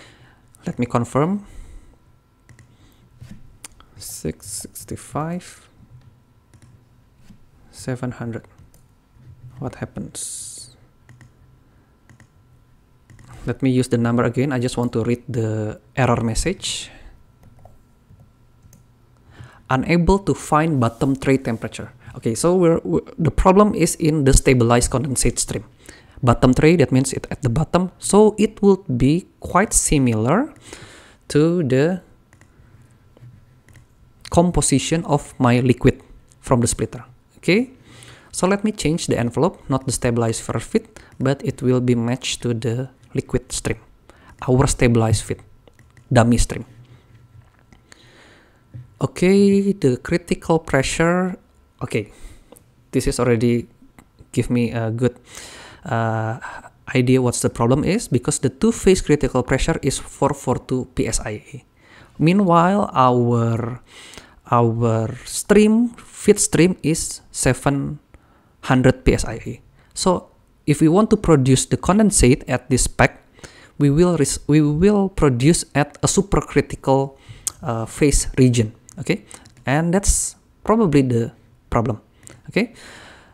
let me confirm. 665, 700. What happens? Let me use the number again. I just want to read the error message unable to find bottom tray temperature. Okay, so we're, we're, the problem is in the stabilized condensate stream. Bottom tray, that means it at the bottom. So it would be quite similar to the composition of my liquid from the splitter. Okay, so let me change the envelope, not the stabilized first fit, but it will be matched to the liquid stream, our stabilized fit, dummy stream. Okay, the critical pressure. Okay, this is already give me a good uh, idea what's the problem is because the two-phase critical pressure is 442 psia. Meanwhile, our our stream feed stream is 700 psia. So if we want to produce the condensate at this spec, we will we will produce at a supercritical uh, phase region okay and that's probably the problem okay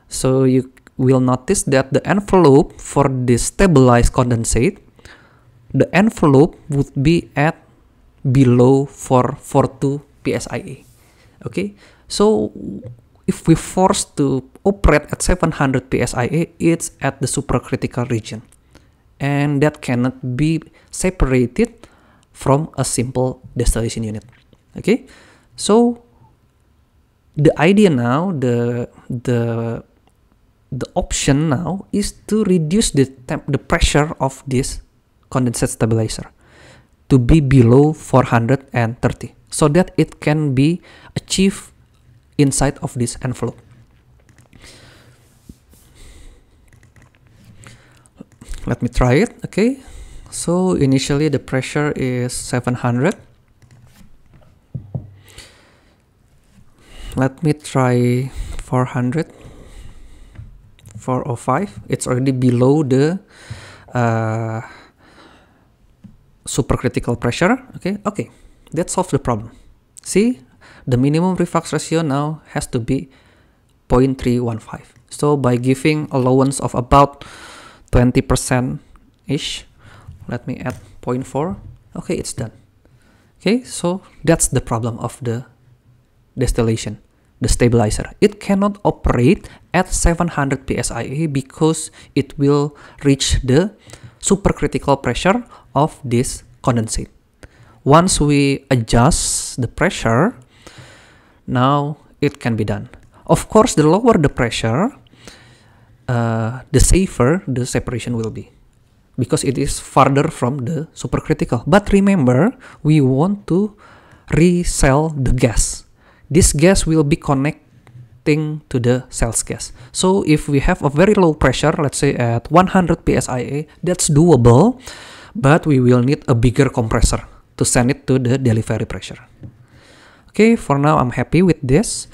so you will notice that the envelope for the stabilized condensate the envelope would be at below 442 psia okay so if we force to operate at 700 psia it's at the supercritical region and that cannot be separated from a simple distillation unit okay so the idea now, the the the option now is to reduce the temp the pressure of this condensate stabilizer to be below 430 so that it can be achieved inside of this envelope. Let me try it, okay. So initially the pressure is 700 let me try 400 405 it's already below the uh, supercritical pressure okay okay that solves the problem see the minimum reflux ratio now has to be 0.315 so by giving allowance of about 20% ish let me add 0.4 okay it's done okay so that's the problem of the distillation, the stabilizer. It cannot operate at 700 psi because it will reach the supercritical pressure of this condensate. Once we adjust the pressure, now it can be done. Of course, the lower the pressure, uh, the safer the separation will be because it is farther from the supercritical. But remember, we want to resell the gas this gas will be connecting to the sales gas. So if we have a very low pressure, let's say at 100 psia, that's doable, but we will need a bigger compressor to send it to the delivery pressure. Okay, for now I'm happy with this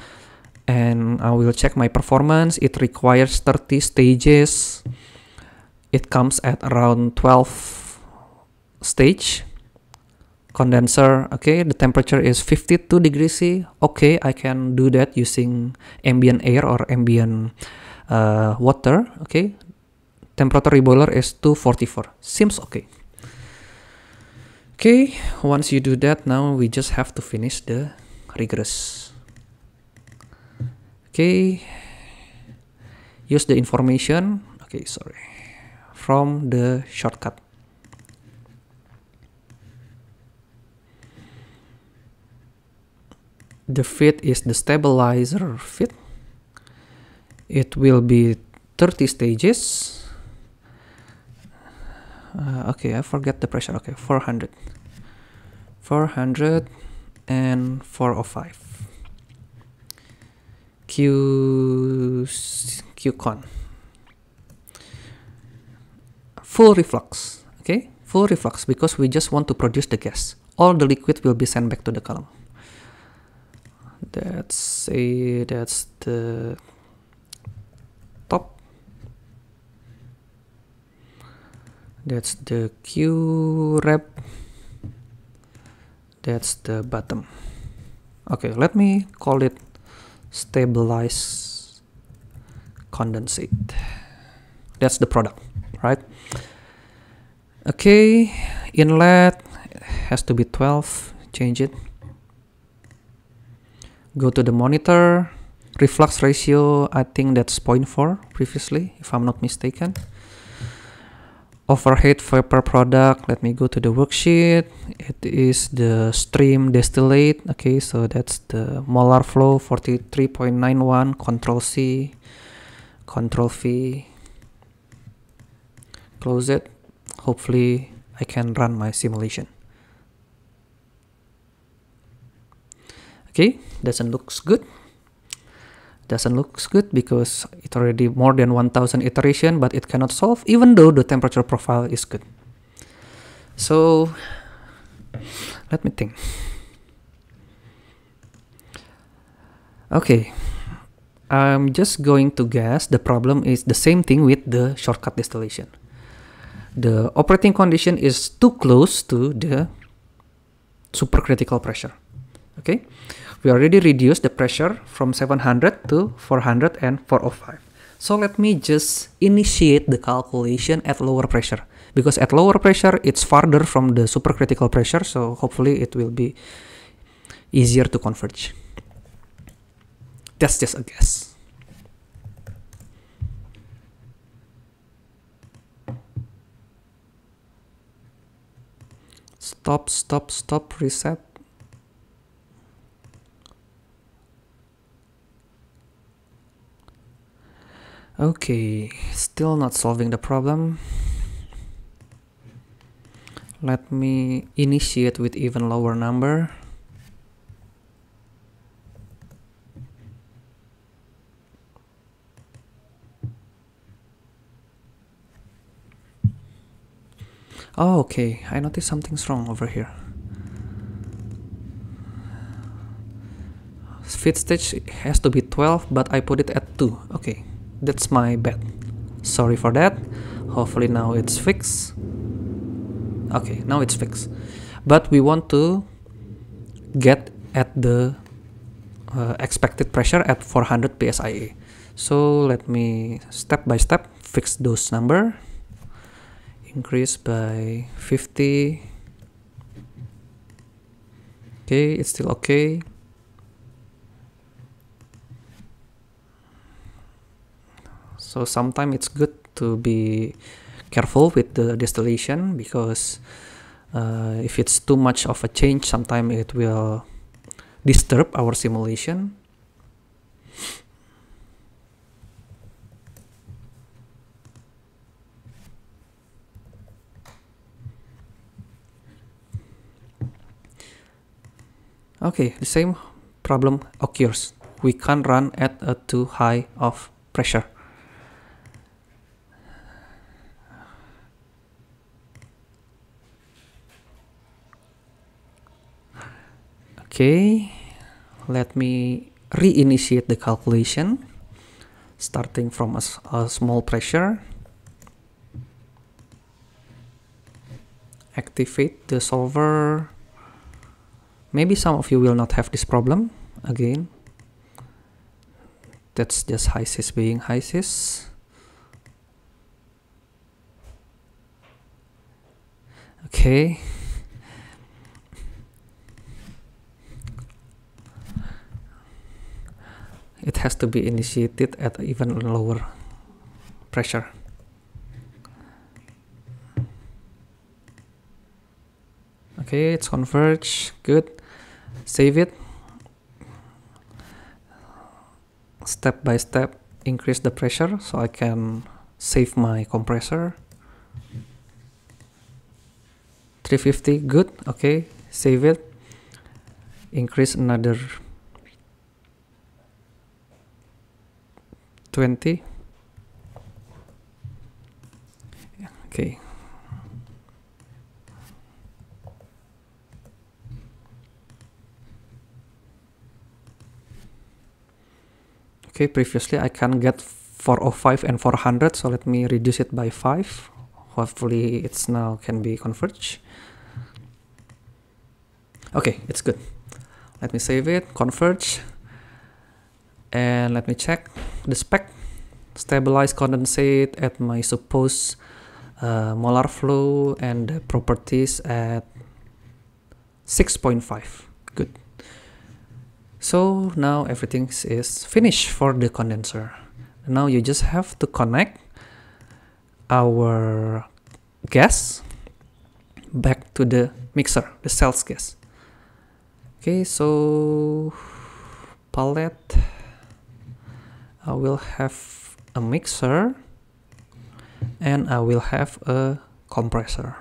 and I will check my performance. It requires 30 stages. It comes at around 12 stage condenser okay the temperature is 52 degrees C okay I can do that using ambient air or ambient uh, water okay temperature reboiler is 244 seems okay okay once you do that now we just have to finish the regress. okay use the information okay sorry from the shortcut the feed is the stabilizer feed it will be 30 stages uh, okay I forget the pressure okay 400 400 and 405 Q QCon full reflux okay full reflux because we just want to produce the gas all the liquid will be sent back to the column that's say that's the top that's the q wrap that's the bottom okay let me call it stabilize condensate that's the product right okay inlet has to be 12 change it go to the monitor reflux ratio I think that's 0.4 previously if I'm not mistaken overhead vapor product let me go to the worksheet it is the stream distillate okay so that's the molar flow 43.91 control C control V close it hopefully I can run my simulation okay doesn't looks good doesn't looks good because it already more than 1000 iteration but it cannot solve even though the temperature profile is good so let me think okay I'm just going to guess the problem is the same thing with the shortcut distillation the operating condition is too close to the supercritical pressure okay we already reduced the pressure from 700 to 400 and 405. So let me just initiate the calculation at lower pressure because at lower pressure it's farther from the supercritical pressure so hopefully it will be easier to converge. That's just a guess. Stop, stop, stop, reset. Okay, still not solving the problem. Let me initiate with even lower number. Oh, okay, I noticed something's wrong over here. Fit stage has to be 12, but I put it at 2. Okay that's my bad sorry for that hopefully now it's fixed okay now it's fixed but we want to get at the uh, expected pressure at 400 psia so let me step by step fix those number increase by 50 okay it's still okay so sometimes it's good to be careful with the distillation because uh, if it's too much of a change sometimes it will disturb our simulation okay the same problem occurs we can't run at a too high of pressure Okay, let me reinitiate the calculation starting from a, a small pressure. Activate the solver. Maybe some of you will not have this problem again. That's just high being high Okay. it has to be initiated at even lower pressure. Okay, it's converged, good. Save it. Step by step, increase the pressure so I can save my compressor. 350, good, okay, save it. Increase another 20 okay okay previously I can get 405 and 400 so let me reduce it by 5 hopefully it's now can be converged okay it's good let me save it converge and let me check the spec stabilize condensate at my supposed uh, molar flow and the properties at 6.5 good so now everything is finished for the condenser now you just have to connect our gas back to the mixer the cells gas okay so palette I will have a mixer and I will have a compressor.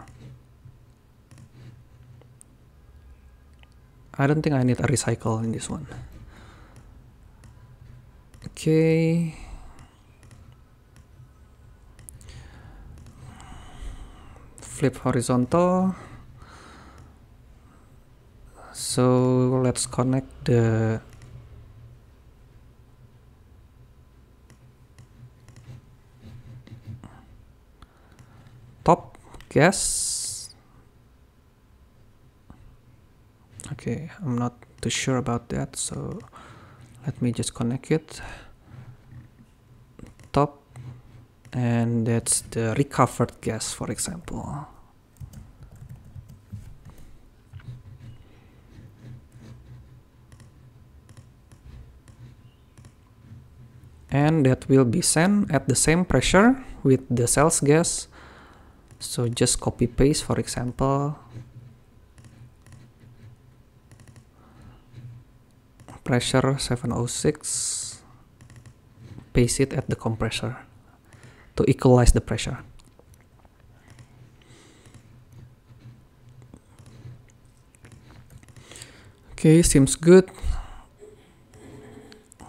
I don't think I need a recycle in this one. Okay. Flip horizontal. So let's connect the guess. Okay, I'm not too sure about that, so let me just connect it. Top, and that's the recovered gas, for example. and that will be sent at the same pressure with the cells' gas so just copy paste for example pressure 706 paste it at the compressor to equalize the pressure okay seems good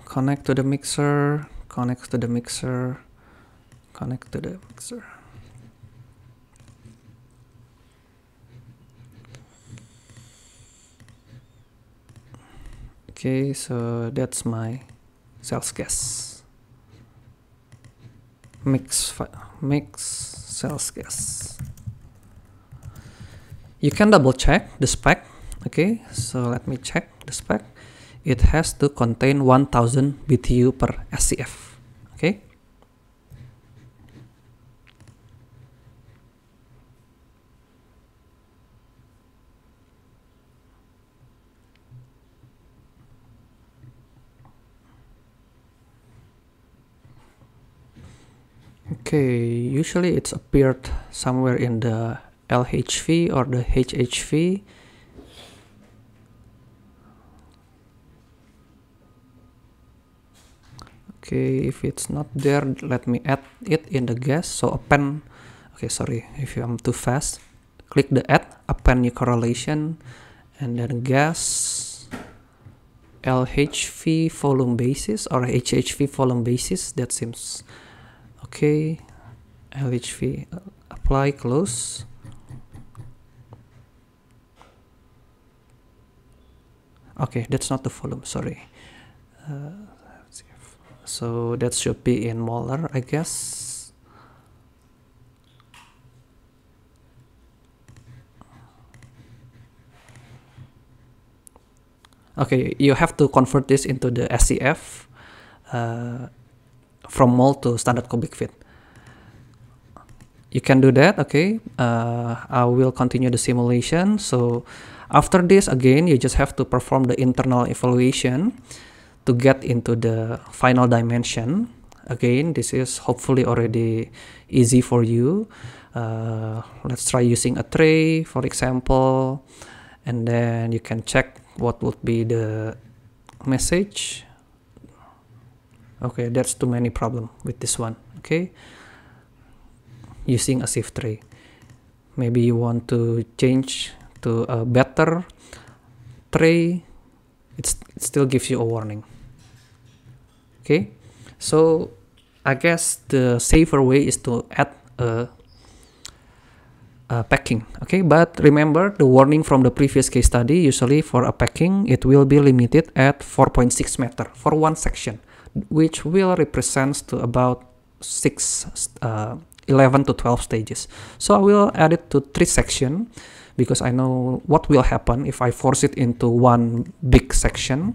connect to the mixer connect to the mixer connect to the mixer okay so that's my sales guess. mix mix sales guess. you can double check the spec okay so let me check the spec it has to contain 1000 BTU per SCF okay Okay, usually it's appeared somewhere in the LHV or the HHV. Okay, if it's not there, let me add it in the gas. So append, okay, sorry if I'm too fast. Click the add, append new correlation, and then gas LHV volume basis or HHV volume basis. That seems okay LHV apply close okay that's not the volume sorry uh, so that should be in molar I guess okay you have to convert this into the SCF uh, from mold to standard cubic feet. You can do that, okay. Uh, I will continue the simulation. So after this, again, you just have to perform the internal evaluation to get into the final dimension. Again, this is hopefully already easy for you. Uh, let's try using a tray, for example, and then you can check what would be the message okay that's too many problem with this one okay using a shift tray maybe you want to change to a better tray it's, it still gives you a warning okay so I guess the safer way is to add a, a packing okay but remember the warning from the previous case study usually for a packing it will be limited at 4.6 meter for one section which will represents to about 6 uh, 11 to 12 stages so i will add it to three section because i know what will happen if i force it into one big section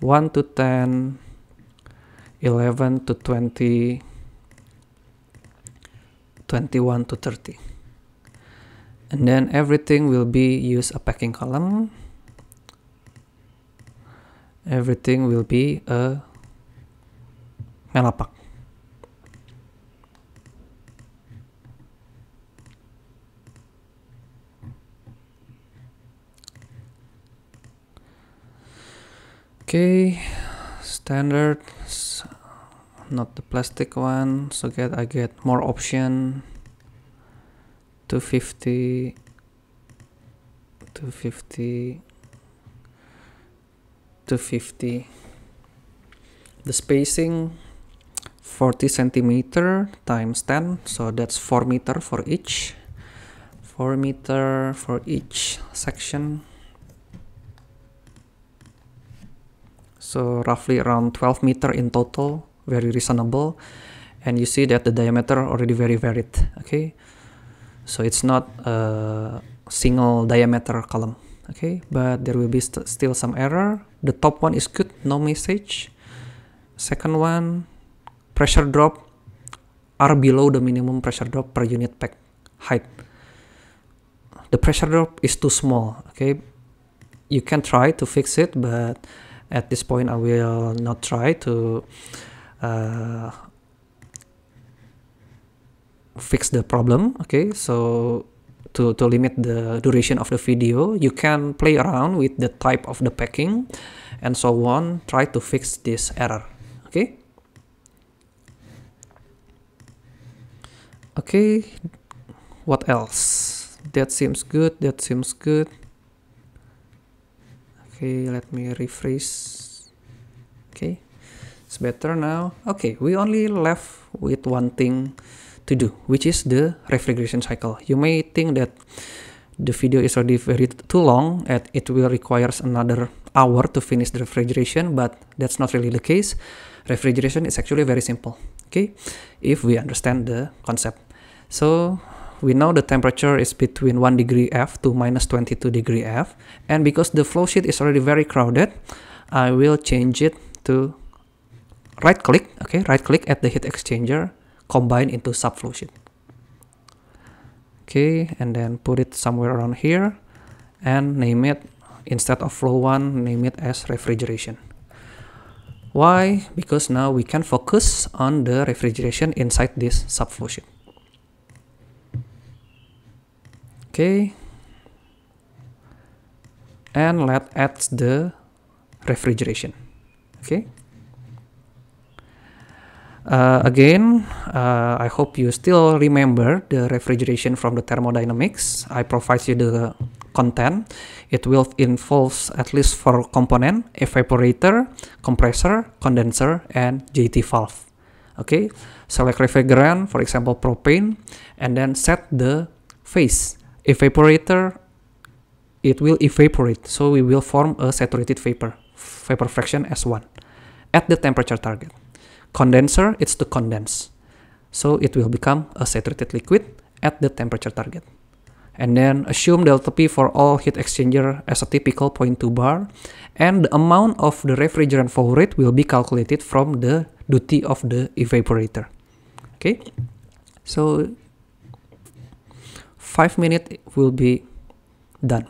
1 to 10 11 to 20 21 to 30 and then everything will be use a packing column everything will be a Melapak. Okay, standard, not the plastic one. So get I get more option. 250, 250, 250. The spacing 40 centimeter times 10 so that's 4 meter for each 4 meter for each section so roughly around 12 meter in total very reasonable and you see that the diameter already very varied okay so it's not a single diameter column okay but there will be st still some error the top one is good no message second one pressure drop are below the minimum pressure drop per unit pack height. The pressure drop is too small, okay? You can try to fix it, but at this point I will not try to uh, fix the problem, okay? So to, to limit the duration of the video, you can play around with the type of the packing and so on, try to fix this error, okay? okay what else that seems good that seems good okay let me rephrase okay it's better now okay we only left with one thing to do which is the refrigeration cycle you may think that the video is already very too long and it will requires another hour to finish the refrigeration but that's not really the case refrigeration is actually very simple okay if we understand the concept So we know the temperature is between 1 degree F to minus 22 degree F. And because the flow sheet is already very crowded, I will change it to right click, okay, right click at the heat exchanger, combine into subflow sheet. Okay, and then put it somewhere around here and name it instead of flow 1, name it as refrigeration. Why? Because now we can focus on the refrigeration inside this subflow sheet. okay. and let add the refrigeration okay uh, again, uh, I hope you still remember the refrigeration from the thermodynamics. I provide you the content. It will involve at least four component: evaporator, compressor, condenser, and JT valve. Okay, select refrigerant, for example propane, and then set the phase. evaporator it will evaporate so we will form a saturated vapor vapor fraction S1 at the temperature target condenser it's to condense so it will become a saturated liquid at the temperature target and then assume delta P for all heat exchanger as a typical 0.2 bar and the amount of the refrigerant flow rate will be calculated from the duty of the evaporator okay so five minutes will be done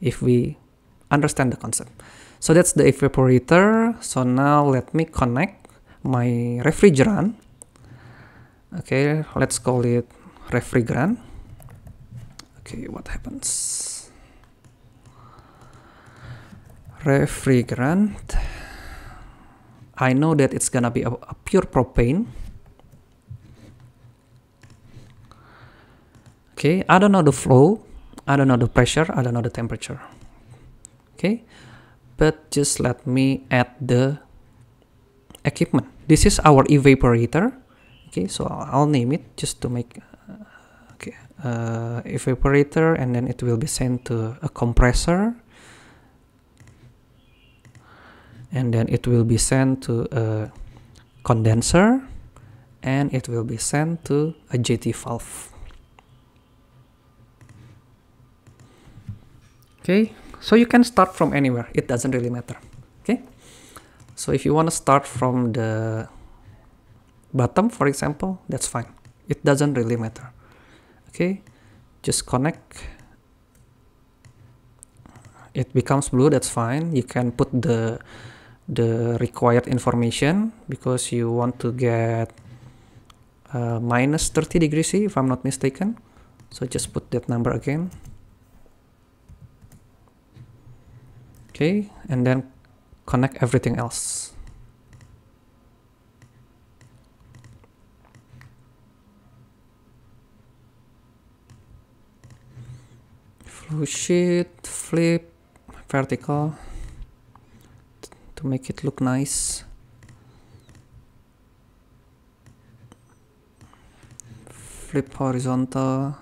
if we understand the concept. So that's the evaporator. So now let me connect my refrigerant. Okay, let's call it refrigerant. Okay, what happens? Refrigerant. I know that it's gonna be a, a pure propane okay i don't know the flow i don't know the pressure i don't know the temperature okay but just let me add the equipment this is our evaporator okay so i'll name it just to make uh, okay uh, evaporator and then it will be sent to a compressor and then it will be sent to a condenser and it will be sent to a JT valve okay so you can start from anywhere it doesn't really matter okay so if you want to start from the bottom for example that's fine it doesn't really matter okay just connect it becomes blue that's fine you can put the the required information because you want to get uh, minus 30 degrees C if I'm not mistaken so just put that number again Okay, and then connect everything else. Flu sheet, flip, vertical to make it look nice. Flip horizontal,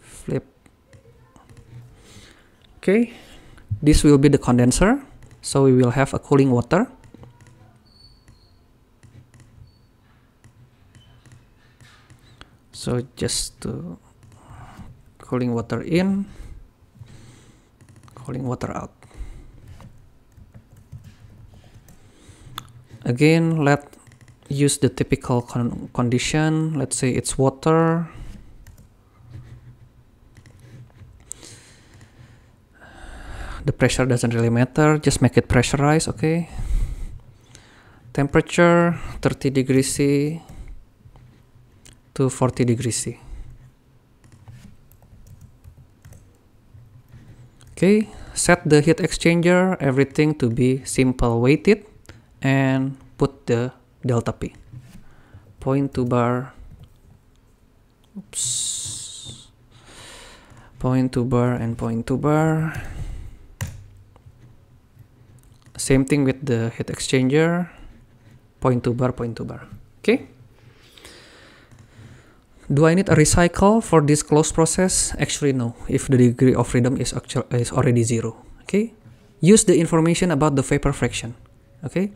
flip. Okay, this will be the condenser so we will have a cooling water so just to cooling water in cooling water out again let use the typical con condition let's say it's water The pressure doesn't really matter, just make it pressurized, okay? Temperature 30 degrees C to 40 degrees C. Okay, set the heat exchanger, everything to be simple weighted, and put the delta P. Point to bar, oops, point to bar and point to bar. same thing with the heat exchanger point to bar point to bar okay do I need a recycle for this closed process actually no if the degree of freedom is actually is already zero okay use the information about the vapor fraction okay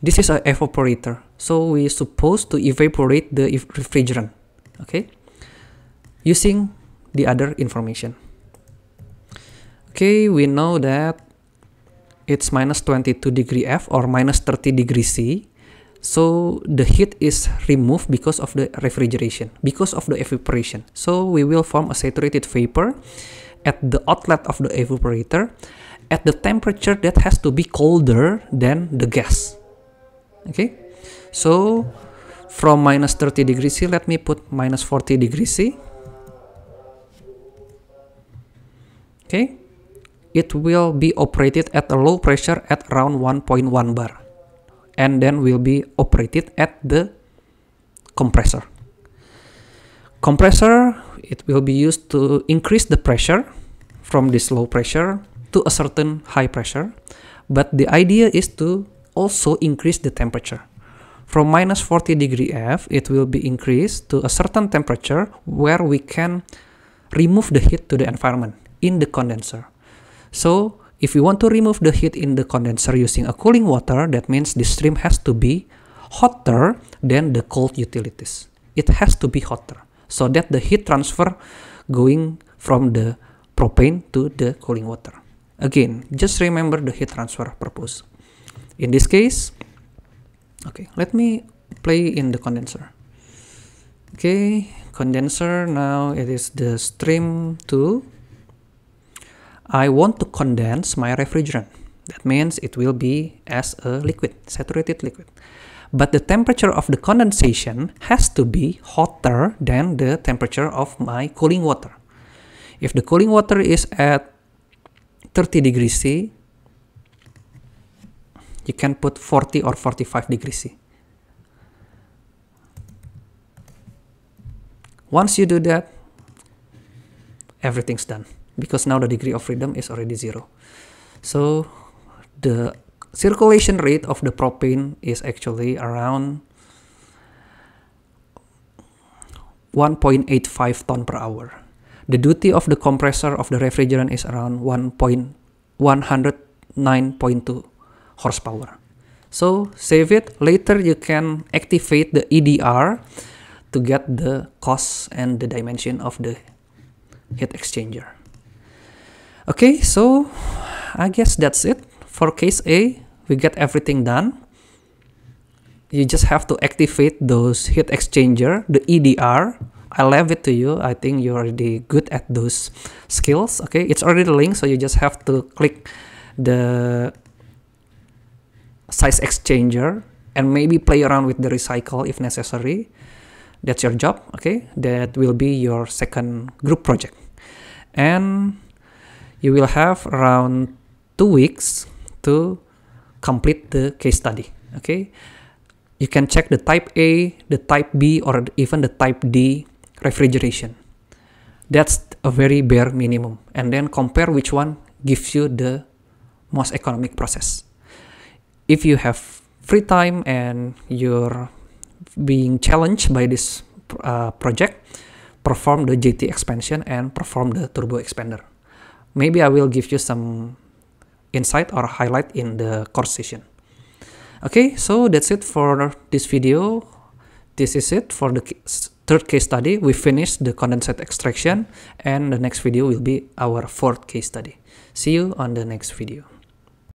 this is an evaporator so we're supposed to evaporate the refrigerant okay using the other information okay we know that it's minus 22 degree F or minus 30 degree C. So the heat is removed because of the refrigeration, because of the evaporation. So we will form a saturated vapor at the outlet of the evaporator at the temperature that has to be colder than the gas. Okay, so from minus 30 degrees C, let me put minus 40 degrees C. Okay, it will be operated at a low pressure at around 1.1 bar and then will be operated at the compressor. Compressor, it will be used to increase the pressure from this low pressure to a certain high pressure, but the idea is to also increase the temperature. From minus 40 degree F, it will be increased to a certain temperature where we can remove the heat to the environment in the condenser. So if we want to remove the heat in the condenser using a cooling water, that means the stream has to be hotter than the cold utilities. It has to be hotter so that the heat transfer going from the propane to the cooling water. Again, just remember the heat transfer purpose. In this case, okay, let me play in the condenser. Okay, condenser, now it is the stream 2 I want to condense my refrigerant. That means it will be as a liquid, saturated liquid. But the temperature of the condensation has to be hotter than the temperature of my cooling water. If the cooling water is at 30 degrees C, you can put 40 or 45 degrees C. Once you do that, everything's done because now the degree of freedom is already zero. So the circulation rate of the propane is actually around 1.85 ton per hour. The duty of the compressor of the refrigerant is around 1.109.2 horsepower. So save it. Later you can activate the EDR to get the cost and the dimension of the heat exchanger. Okay, so I guess that's it. For case A, we get everything done. You just have to activate those heat exchanger, the EDR. I leave it to you. I think you're already good at those skills. Okay, it's already linked, so you just have to click the size exchanger and maybe play around with the recycle if necessary. That's your job, okay? That will be your second group project. And you will have around two weeks to complete the case study okay you can check the type a the type b or even the type d refrigeration that's a very bare minimum and then compare which one gives you the most economic process if you have free time and you're being challenged by this uh, project perform the GT expansion and perform the turbo expander maybe I will give you some insight or highlight in the course session. Okay, so that's it for this video. This is it for the third case study. We finished the condensate extraction and the next video will be our fourth case study. See you on the next video.